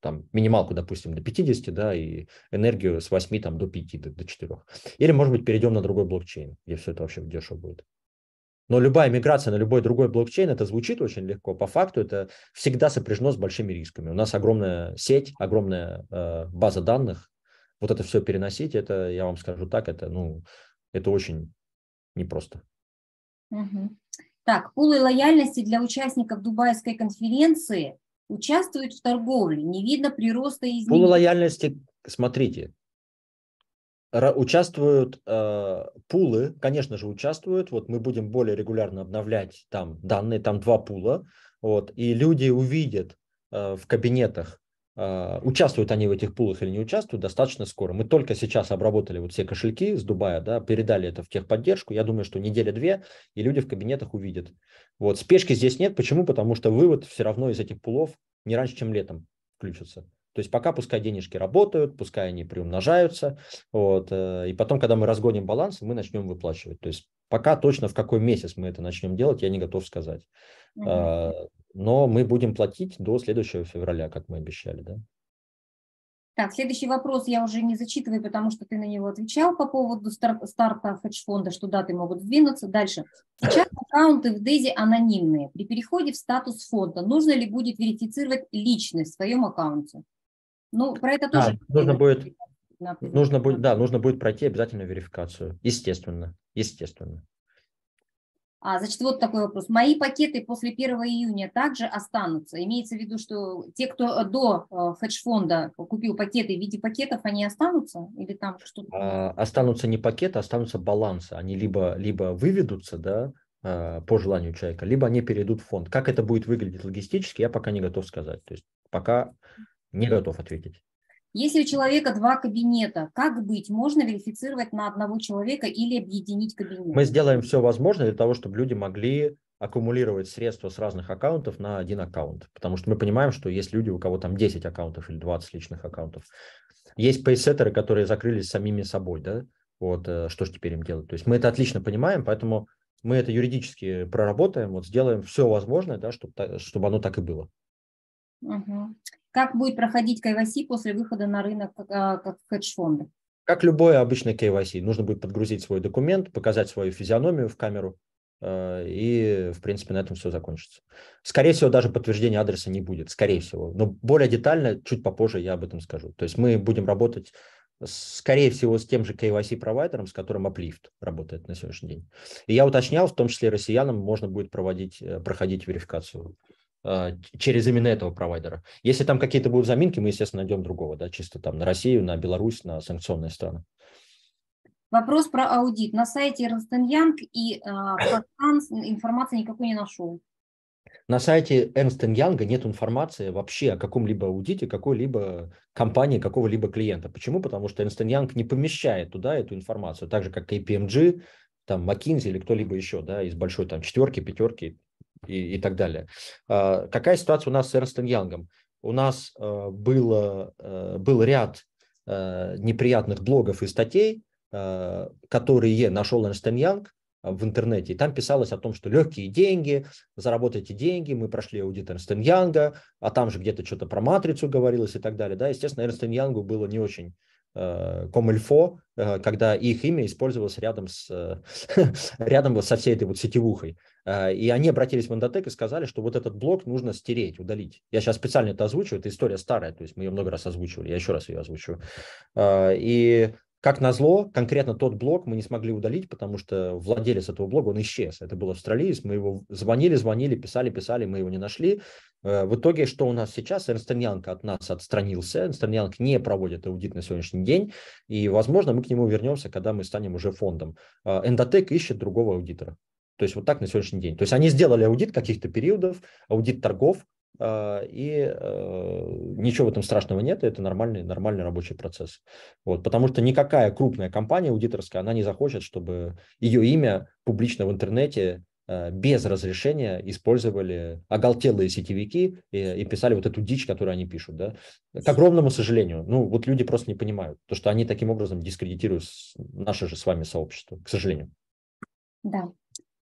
там, минималку, допустим, до 50, да, и энергию с 8 там, до 5, до, до 4. Или, может быть, перейдем на другой блокчейн, где все это вообще дешево будет. Но любая миграция на любой другой блокчейн, это звучит очень легко. По факту это всегда сопряжено с большими рисками. У нас огромная сеть, огромная э, база данных. Вот это все переносить, это, я вам скажу так, это, ну, это очень непросто. Угу. Так, пулы лояльности для участников Дубайской конференции участвуют в торговле. Не видно прироста изменений. Пулы лояльности, смотрите, Участвуют э, пулы, конечно же, участвуют. Вот мы будем более регулярно обновлять там данные, там два пула. Вот, и люди увидят э, в кабинетах, э, участвуют они в этих пулах или не участвуют, достаточно скоро. Мы только сейчас обработали вот все кошельки с Дубая, да, передали это в техподдержку. Я думаю, что неделя-две, и люди в кабинетах увидят. Вот, спешки здесь нет. Почему? Потому что вывод все равно из этих пулов не раньше, чем летом включится. То есть пока пускай денежки работают, пускай они приумножаются. Вот, э, и потом, когда мы разгоним баланс, мы начнем выплачивать. То есть пока точно в какой месяц мы это начнем делать, я не готов сказать. Угу. Но мы будем платить до следующего февраля, как мы обещали. Да? Так, следующий вопрос я уже не зачитываю, потому что ты на него отвечал по поводу стар- старта хедж-фонда, что даты могут сдвинуться. Дальше. Сейчас аккаунты в Дейзи анонимные. При переходе в статус фонда нужно ли будет верифицировать личность в своем аккаунте? Ну, про это а, тоже... А, нужно будет... Нужно будет, да, нужно будет пройти обязательную верификацию. Естественно, естественно. А, значит, вот такой вопрос. Мои пакеты после 1 июня также останутся. Имеется в виду, что те, кто до э, хедж-фонда купил пакеты в виде пакетов, они останутся? Или там что-то? А, останутся не пакеты, а останутся балансы. Они либо, либо выведутся, да, э, по желанию человека, либо они перейдут в фонд. Как это будет выглядеть логистически, я пока не готов сказать. То есть пока не готов ответить. Если у человека два кабинета, как быть? Можно верифицировать на одного человека или объединить кабинет? Мы сделаем все возможное для того, чтобы люди могли аккумулировать средства с разных аккаунтов на один аккаунт. Потому что мы понимаем, что есть люди, у кого там 10 аккаунтов или 20 личных аккаунтов. Есть пейсеттеры, которые закрылись самими собой, да? Вот, э, что же теперь им делать? То есть мы это отлично понимаем, поэтому мы это юридически проработаем, вот сделаем все возможное, да, чтобы, чтобы оно так и было. Угу. Как будет проходить KYC после выхода на рынок а, как хедж-фонда? Как любое обычное KYC, нужно будет подгрузить свой документ, показать свою физиономию в камеру, э, и, в принципе, на этом все закончится. Скорее всего, даже подтверждения адреса не будет, скорее всего. Но более детально, чуть попозже я об этом скажу. То есть мы будем работать, скорее всего, с тем же KYC-провайдером, с которым Uplift работает на сегодняшний день. И я уточнял, в том числе россиянам можно будет проводить, э, проходить верификацию а, через именно этого провайдера. Если там какие-то будут заминки, мы, естественно, найдем другого, да, чисто там на Россию, на Беларусь, на санкционные страны. Вопрос про аудит. На сайте Ernst Young и Констанс а, э, информации никакой не нашел. На сайте Ernst Young нет информации вообще о каком-либо аудите какой-либо компании, какого-либо клиента. Почему? Потому что Ernst Young не помещает туда эту информацию, так же как KPMG, там McKinsey или кто-либо еще, да, из большой там четверки, пятерки и, и так далее. А, какая ситуация у нас с Эрнстом Янгом? У нас а, было, а, был ряд неприятных блогов и статей, которые нашел Эрнстен Янг, в интернете. И там писалось о том, что легкие деньги, заработайте деньги, мы прошли аудит Эрнстен Янга, а там же где-то что-то про матрицу говорилось и так далее. Да, естественно, Эрнстен Янгу было не очень Э, комильфо, э, когда их имя использовалось рядом, с, э, рядом вот со всей этой вот сетевухой. И они обратились в Эндотек и сказали, что вот этот блок нужно стереть, удалить. Я сейчас специально это озвучиваю, это история старая, то есть мы ее много раз озвучивали, я еще раз ее озвучу. И как назло, конкретно тот блог мы не смогли удалить, потому что владелец этого блога, он исчез. Это был австралиец, мы его звонили, звонили, писали, писали, мы его не нашли. Э, в итоге, что у нас сейчас? Эрнстенянка от нас отстранился, Эрнстенянка не проводит аудит на сегодняшний день, и, возможно, мы к нему вернемся, когда мы станем уже фондом. Э, Эндотек ищет другого аудитора. То есть вот так на сегодняшний день. То есть они сделали аудит каких-то периодов, аудит торгов, а, и э, ничего в этом страшного нет, это нормальный, нормальный рабочий процесс. Вот, потому что никакая крупная компания аудиторская, она не захочет, чтобы ее имя публично в интернете э, без разрешения использовали оголтелые сетевики и, и писали вот эту дичь, которую они пишут. Да? К огромному сожалению, ну вот люди просто не понимают, то что они таким образом дискредитируют наше же с вами сообщество, к сожалению. Да,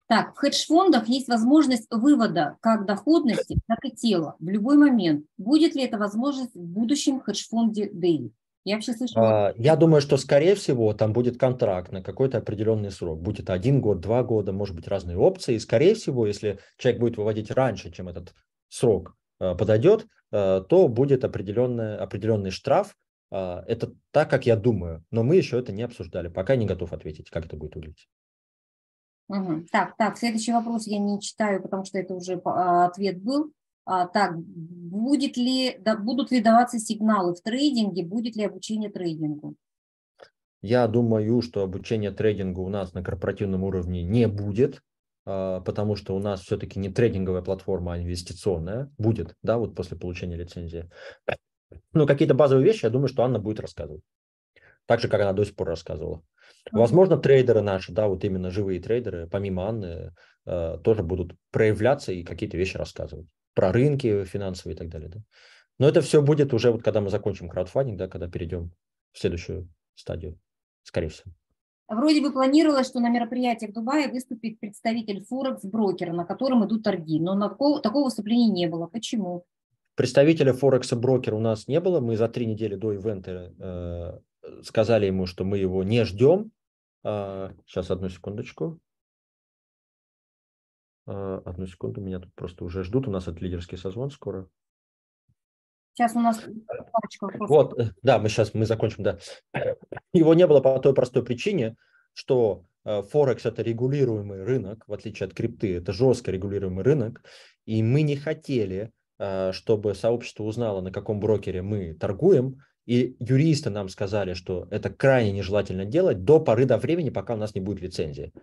так, в хедж-фондах есть возможность вывода как доходности, так и тела в любой момент. Будет ли эта возможность в будущем хедж-фонде Дэви? Я вообще а, Я думаю, что, скорее всего, там будет контракт на какой-то определенный срок. Будет один год, два года, может быть, разные опции. И, скорее всего, если человек будет выводить раньше, чем этот срок э, подойдет, э, то будет определенный, определенный штраф. А, это так, как я думаю. Но мы еще это не обсуждали. Пока не готов ответить, как это будет выглядеть. Угу. Так, так, следующий вопрос я не читаю, потому что это уже а, ответ был. А, так, будет ли, да, будут ли даваться сигналы в трейдинге, будет ли обучение трейдингу? Я думаю, что обучение трейдингу у нас на корпоративном уровне не будет, а, потому что у нас все-таки не трейдинговая платформа, а инвестиционная. Будет, да, вот после получения лицензии. Ну, какие-то базовые вещи, я думаю, что Анна будет рассказывать. Так же, как она до сих пор рассказывала. Возможно, трейдеры наши, да, вот именно живые трейдеры, помимо Анны, э, тоже будут проявляться и какие-то вещи рассказывать про рынки финансовые и так далее. Да? Но это все будет уже вот когда мы закончим краудфандинг, да, когда перейдем в следующую стадию, скорее всего. Вроде бы планировалось, что на мероприятии в Дубае выступит представитель Форекс-брокера, на котором идут торги, но на такого, такого выступления не было. Почему? Представителя Форекса-брокера у нас не было. Мы за три недели до ивента э, сказали ему, что мы его не ждем, Сейчас, а, одну секундочку. А, одну секунду, меня тут просто уже ждут. У нас это лидерский созвон скоро. Сейчас у нас э, Вот, э, да, мы сейчас мы закончим, да. Его не было по той простой причине, что э, Форекс – это регулируемый рынок, в отличие от крипты, это жестко регулируемый рынок, и мы не хотели, чтобы сообщество узнало, на каком брокере мы торгуем, и юристы нам сказали, что это крайне нежелательно делать до поры до времени, пока у нас не будет лицензии.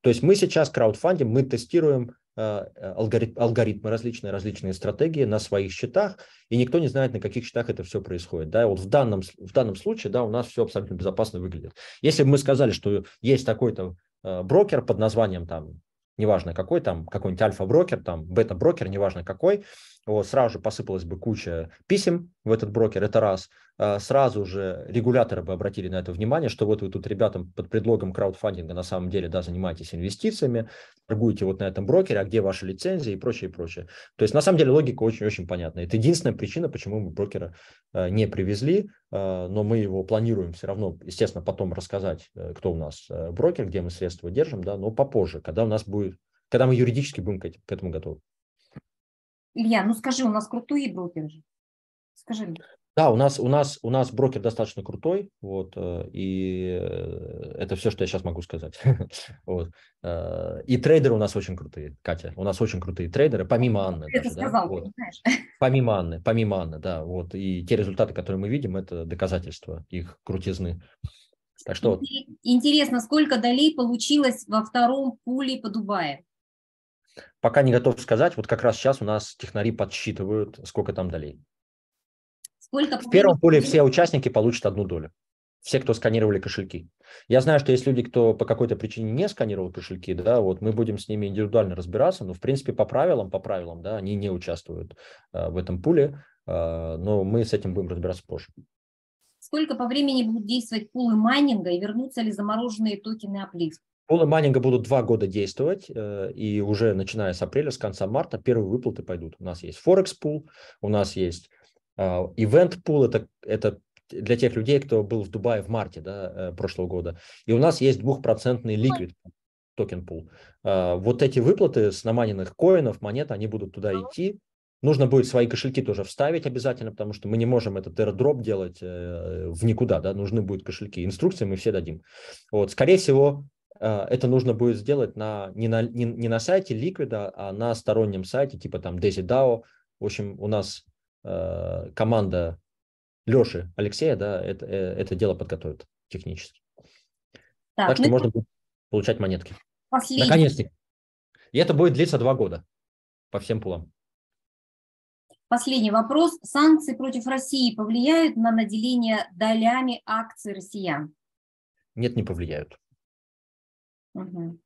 То есть мы сейчас краудфандим, мы тестируем э, э, алгорит, алгоритмы различные, различные стратегии на своих счетах, и никто не знает, на каких счетах это все происходит. Да, вот в данном, в данном случае, да, у нас все абсолютно безопасно выглядит. Если бы мы сказали, что есть такой-то э, брокер под названием там неважно какой там, какой-нибудь альфа-брокер, там бета-брокер, неважно какой, вот, сразу же посыпалась бы куча писем в этот брокер, это раз. А, сразу же регуляторы бы обратили на это внимание, что вот вы тут ребятам под предлогом краудфандинга на самом деле, да, занимаетесь инвестициями, торгуете вот на этом брокере, а где ваши лицензии и прочее, и прочее. То есть на самом деле логика очень-очень понятна. Это единственная причина, почему мы брокера э, не привезли, э, но мы его планируем все равно, естественно, потом рассказать, э, кто у нас брокер, где мы средства держим, да, но попозже, когда у нас будет, когда мы юридически будем к этому готовы. Илья, ну скажи, у нас крутые брокеры же. Скажи мне. Да, у нас, у, нас, у нас брокер достаточно крутой, вот, э, и э, это все, что я сейчас могу сказать. вот. Э, и трейдеры у нас очень крутые, Катя, у нас очень крутые трейдеры, помимо Анны. Ты даже, это сказал, да? вот. Знаешь. Помимо Анны, помимо Анны, да, вот, и те результаты, которые мы видим, это доказательство их крутизны. Так что... Интересно, сколько долей получилось во втором пуле по Дубае? Пока не готов сказать, вот как раз сейчас у нас технари подсчитывают, сколько там долей. Сколько в первом пуле все участники получат одну долю. Все, кто сканировали кошельки. Я знаю, что есть люди, кто по какой-то причине не сканировал кошельки, да, вот мы будем с ними индивидуально разбираться, но в принципе по правилам, по правилам, да, они не участвуют э, в этом пуле, э, но мы с этим будем разбираться позже. Сколько по времени будут действовать пулы майнинга и вернутся ли замороженные токены Аплифт? Пулы майнинга будут два года действовать, э, и уже начиная с апреля, с конца марта первые выплаты пойдут. У нас есть Forex пул, у нас есть Event а, пул, это, это для тех людей, кто был в Дубае в марте да, э, прошлого года. И у нас есть двухпроцентный ликвид токен пул. А, вот эти выплаты с наманенных коинов, монет, они будут туда идти. Нужно будет свои кошельки тоже вставить обязательно, потому что мы не можем этот airdrop делать э, в никуда, да, нужны будут кошельки. Инструкции мы все дадим. Вот, скорее всего, а, это нужно будет сделать на, не, на, не, не на сайте Liquid, а на стороннем сайте, типа там Daisy DAO. В общем, у нас э, команда Леши Алексея да, это, э, это дело подготовит технически. Так, так что ну... можно будет получать монетки. Последний. Наконец-то. И это будет длиться два года по всем пулам. Последний вопрос. Санкции против России повлияют на наделение долями акций россиян? Нет, не повлияют. Угу.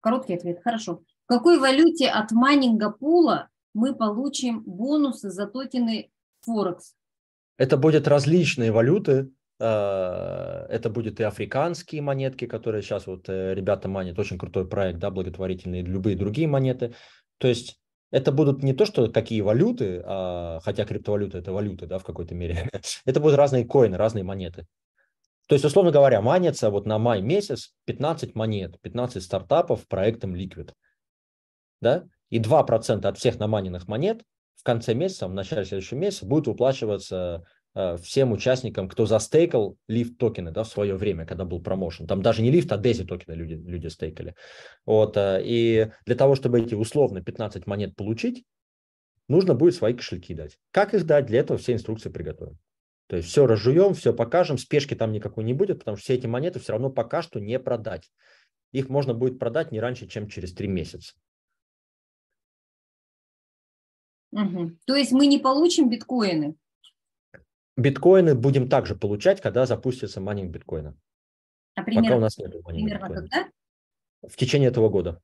Короткий ответ, хорошо. В какой валюте от майнинга пула мы получим бонусы за токены Форекс? Это будут различные валюты. А, это будут и африканские монетки, которые сейчас вот э, ребята манят. Очень крутой проект, да, благотворительные, любые другие монеты. То есть это будут не то, что какие валюты, а, хотя криптовалюта – это валюты, да, в какой-то мере. это будут разные коины, разные монеты. То есть, условно говоря, манится вот на май месяц 15 монет, 15 стартапов проектом Liquid. Да? И 2% от всех наманенных монет в конце месяца, в начале следующего месяца будет выплачиваться э, всем участникам, кто застейкал лифт токены да, в свое время, когда был промоушен. Там даже не лифт, а дези токены люди, люди стейкали. Вот, э, и для того, чтобы эти условно 15 монет получить, нужно будет свои кошельки дать. Как их дать? Для этого все инструкции приготовим. То есть все разжуем, все покажем, спешки там никакой не будет, потому что все эти монеты все равно пока что не продать. Их можно будет продать не раньше, чем через три месяца. Угу. То есть мы не получим биткоины? Биткоины будем также получать, когда запустится майнинг биткоина. А примерно, Пока у нас нет майнинга примерно когда? В течение этого года.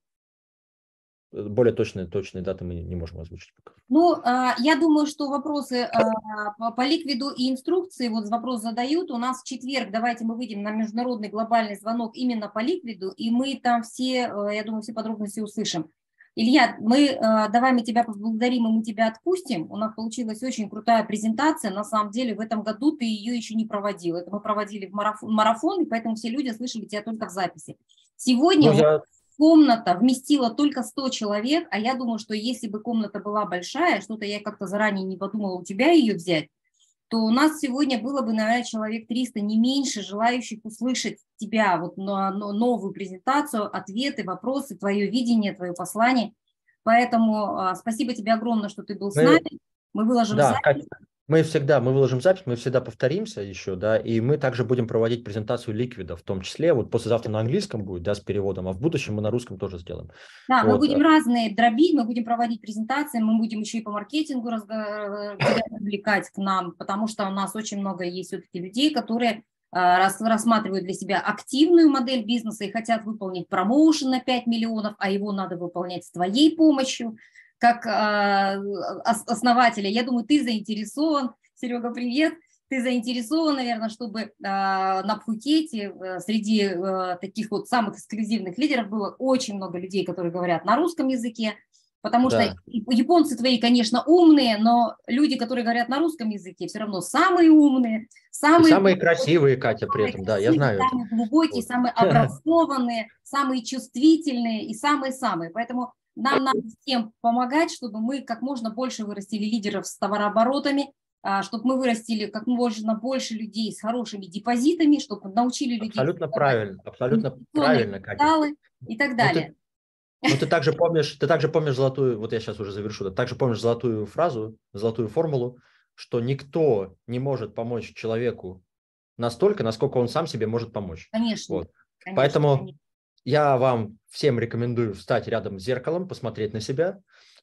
Э, более точные, точные даты мы не можем озвучить пока. Ну, а, я думаю, что вопросы а, по ликвиду и инструкции, вот вопрос задают, у нас в четверг, давайте мы выйдем на международный глобальный звонок именно по ликвиду, и мы там все, э, я думаю, все подробности услышим. Илья, мы, э, давай мы тебя поблагодарим, и мы тебя отпустим. У нас получилась очень крутая презентация. На самом деле, в этом году ты ее еще не проводил. Это мы проводили в марафон, марафон и поэтому все люди слышали тебя только в записи. Сегодня... Ну, я комната вместила только 100 человек, а я думаю, что если бы комната была большая, что-то я как-то заранее не подумала у тебя ее взять, то у нас сегодня было бы, наверное, человек 300, не меньше желающих услышать тебя, вот на, на новую презентацию, ответы, вопросы, твое видение, твое послание. Поэтому а, спасибо тебе огромное, что ты был с нами. Мы выложим да, запись. Мы всегда, мы выложим запись, мы всегда повторимся еще, да, и мы также будем проводить презентацию ликвида, в том числе, вот послезавтра на английском будет, да, с переводом, а в будущем мы на русском тоже сделаем. Да, вот. мы будем э. разные дробить, мы будем проводить презентации, мы будем еще и по маркетингу разговаривать, привлекать к нам, потому что у нас очень много есть все-таки людей, которые э, рассматривают для себя активную модель бизнеса и хотят выполнить промоушен на 5 миллионов, а его надо выполнять с твоей помощью как а, основателя. Я думаю, ты заинтересован, Серега, привет, ты заинтересован, наверное, чтобы а, на Пхукете э, среди э, таких вот самых эксклюзивных лидеров было очень много людей, которые говорят на русском языке, потому да. что японцы твои, конечно, умные, но люди, которые говорят на русском языке, все равно самые умные, самые... Самые красивые, Катя, при этом, да, я знаю. Самые глубокие, вот. самые образованные, самые чувствительные и самые-самые. Поэтому нам надо всем помогать, чтобы мы как можно больше вырастили лидеров с товарооборотами, а, чтобы мы вырастили как можно больше людей с хорошими депозитами, чтобы научили людей... Абсолютно правильно, абсолютно правильно. Капиталы и так далее. Ну, ты, ну, ты также помнишь, ты также помнишь золотую, вот я сейчас уже завершу, ты также помнишь золотую фразу, золотую формулу, что никто не может помочь человеку настолько, насколько он сам себе может помочь. Конечно. Вот. конечно Поэтому конечно. Я вам всем рекомендую встать рядом с зеркалом, посмотреть на себя,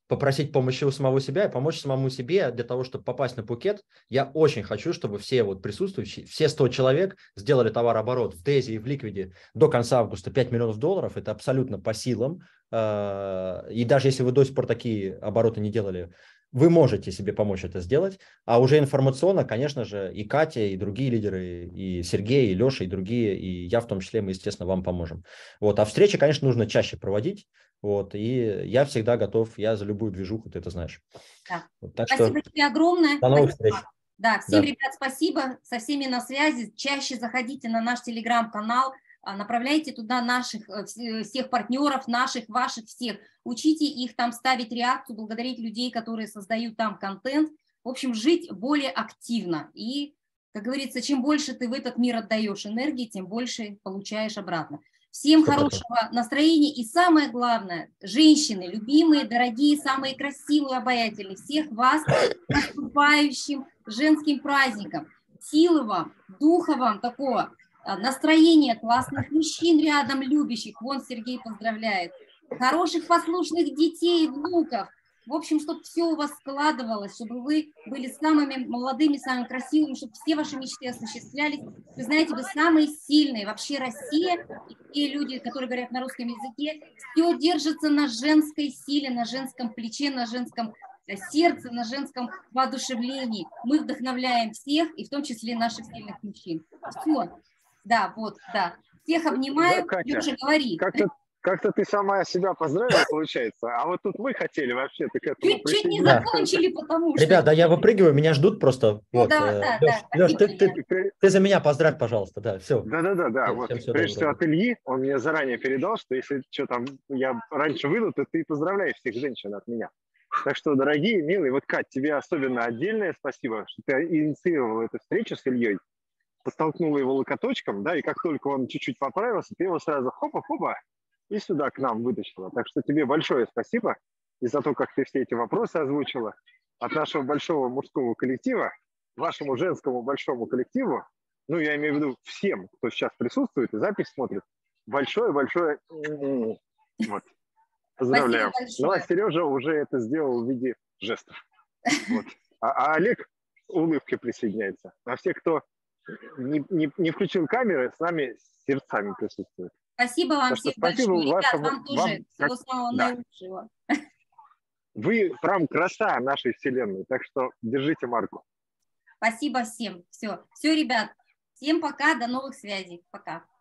попросить помощи у самого себя и помочь самому себе для того, чтобы попасть на Пукет. Я очень хочу, чтобы все вот присутствующие, все 100 человек сделали товарооборот в Дези и в Ликвиде до конца августа 5 миллионов долларов. Это абсолютно по силам. Э, и даже если вы до сих пор такие обороты не делали, вы можете себе помочь это сделать. А уже информационно, конечно же, и Катя, и другие лидеры, и Сергей, и Леша, и другие, и я в том числе, мы, естественно, вам поможем. Вот. А встречи, конечно, нужно чаще проводить. Вот. И я всегда готов, я за любую движуху, ты это знаешь. Да. Вот, так спасибо что... тебе огромное. До новых спасибо. встреч. Да, всем, да. ребят, спасибо. Со всеми на связи. Чаще заходите на наш телеграм-канал. А, направляйте туда наших э, э, всех партнеров, наших, ваших всех, учите их там ставить реакцию, благодарить людей, которые создают там контент, в общем, жить более активно. И, как говорится, чем больше ты в этот мир отдаешь энергии, тем больше получаешь обратно. Всем хорошего настроения и самое главное, женщины, любимые, дорогие, самые красивые, обаятельные, всех вас наступающим женским праздником. Силы вам, духа вам такого а, настроение классных мужчин рядом, любящих. Вон Сергей поздравляет. Хороших, послушных детей, внуков. В общем, чтобы все у вас складывалось, чтобы вы были самыми молодыми, самыми красивыми, чтобы все ваши мечты осуществлялись. Вы знаете, вы самые сильные. Вообще Россия и те люди, которые говорят на русском языке, все держится на женской силе, на женском плече, на женском э, сердце, на женском воодушевлении. Мы вдохновляем всех, и в том числе наших сильных мужчин. Все да, вот, да. Всех обнимаю, да, Катя, Люша, говори. Как-то как-то ты сама себя поздравила, получается. А вот тут мы хотели вообще-то к Чуть, чуть не закончили, потому что... Ребята, да, я выпрыгиваю, меня ждут просто. Ну вот. Да, э, да, Леш, да. Леш, ты, ты, ты, за меня поздравь, пожалуйста, да, все. Да-да-да, да. вот. Прежде всего от Ильи, он мне заранее передал, что если что там я раньше выйду, то ты поздравляешь всех женщин от меня. Так что, дорогие, милые, вот, Кать, тебе особенно отдельное спасибо, что ты инициировала эту встречу с Ильей подтолкнула его локоточком, да, и как только он чуть-чуть поправился, ты его сразу хопа-хопа и сюда к нам вытащила. Так что тебе большое спасибо и за то, как ты все эти вопросы озвучила от нашего большого мужского коллектива, вашему женскому большому коллективу, ну, я имею в виду всем, кто сейчас присутствует и запись смотрит, большое-большое м-м-м. вот. Поздравляю. Ну, а Сережа уже это сделал в виде жестов. Вот. А, а Олег улыбки присоединяется. А все, кто не, не, не включил камеры, с нами сердцами присутствует. Спасибо вам всем спасибо большое. Ребят, вам тоже вам, всего самого да. наилучшего. Вы прям краса нашей вселенной, так что держите марку. Спасибо всем. Все, все, ребят. Всем пока, до новых связей. Пока.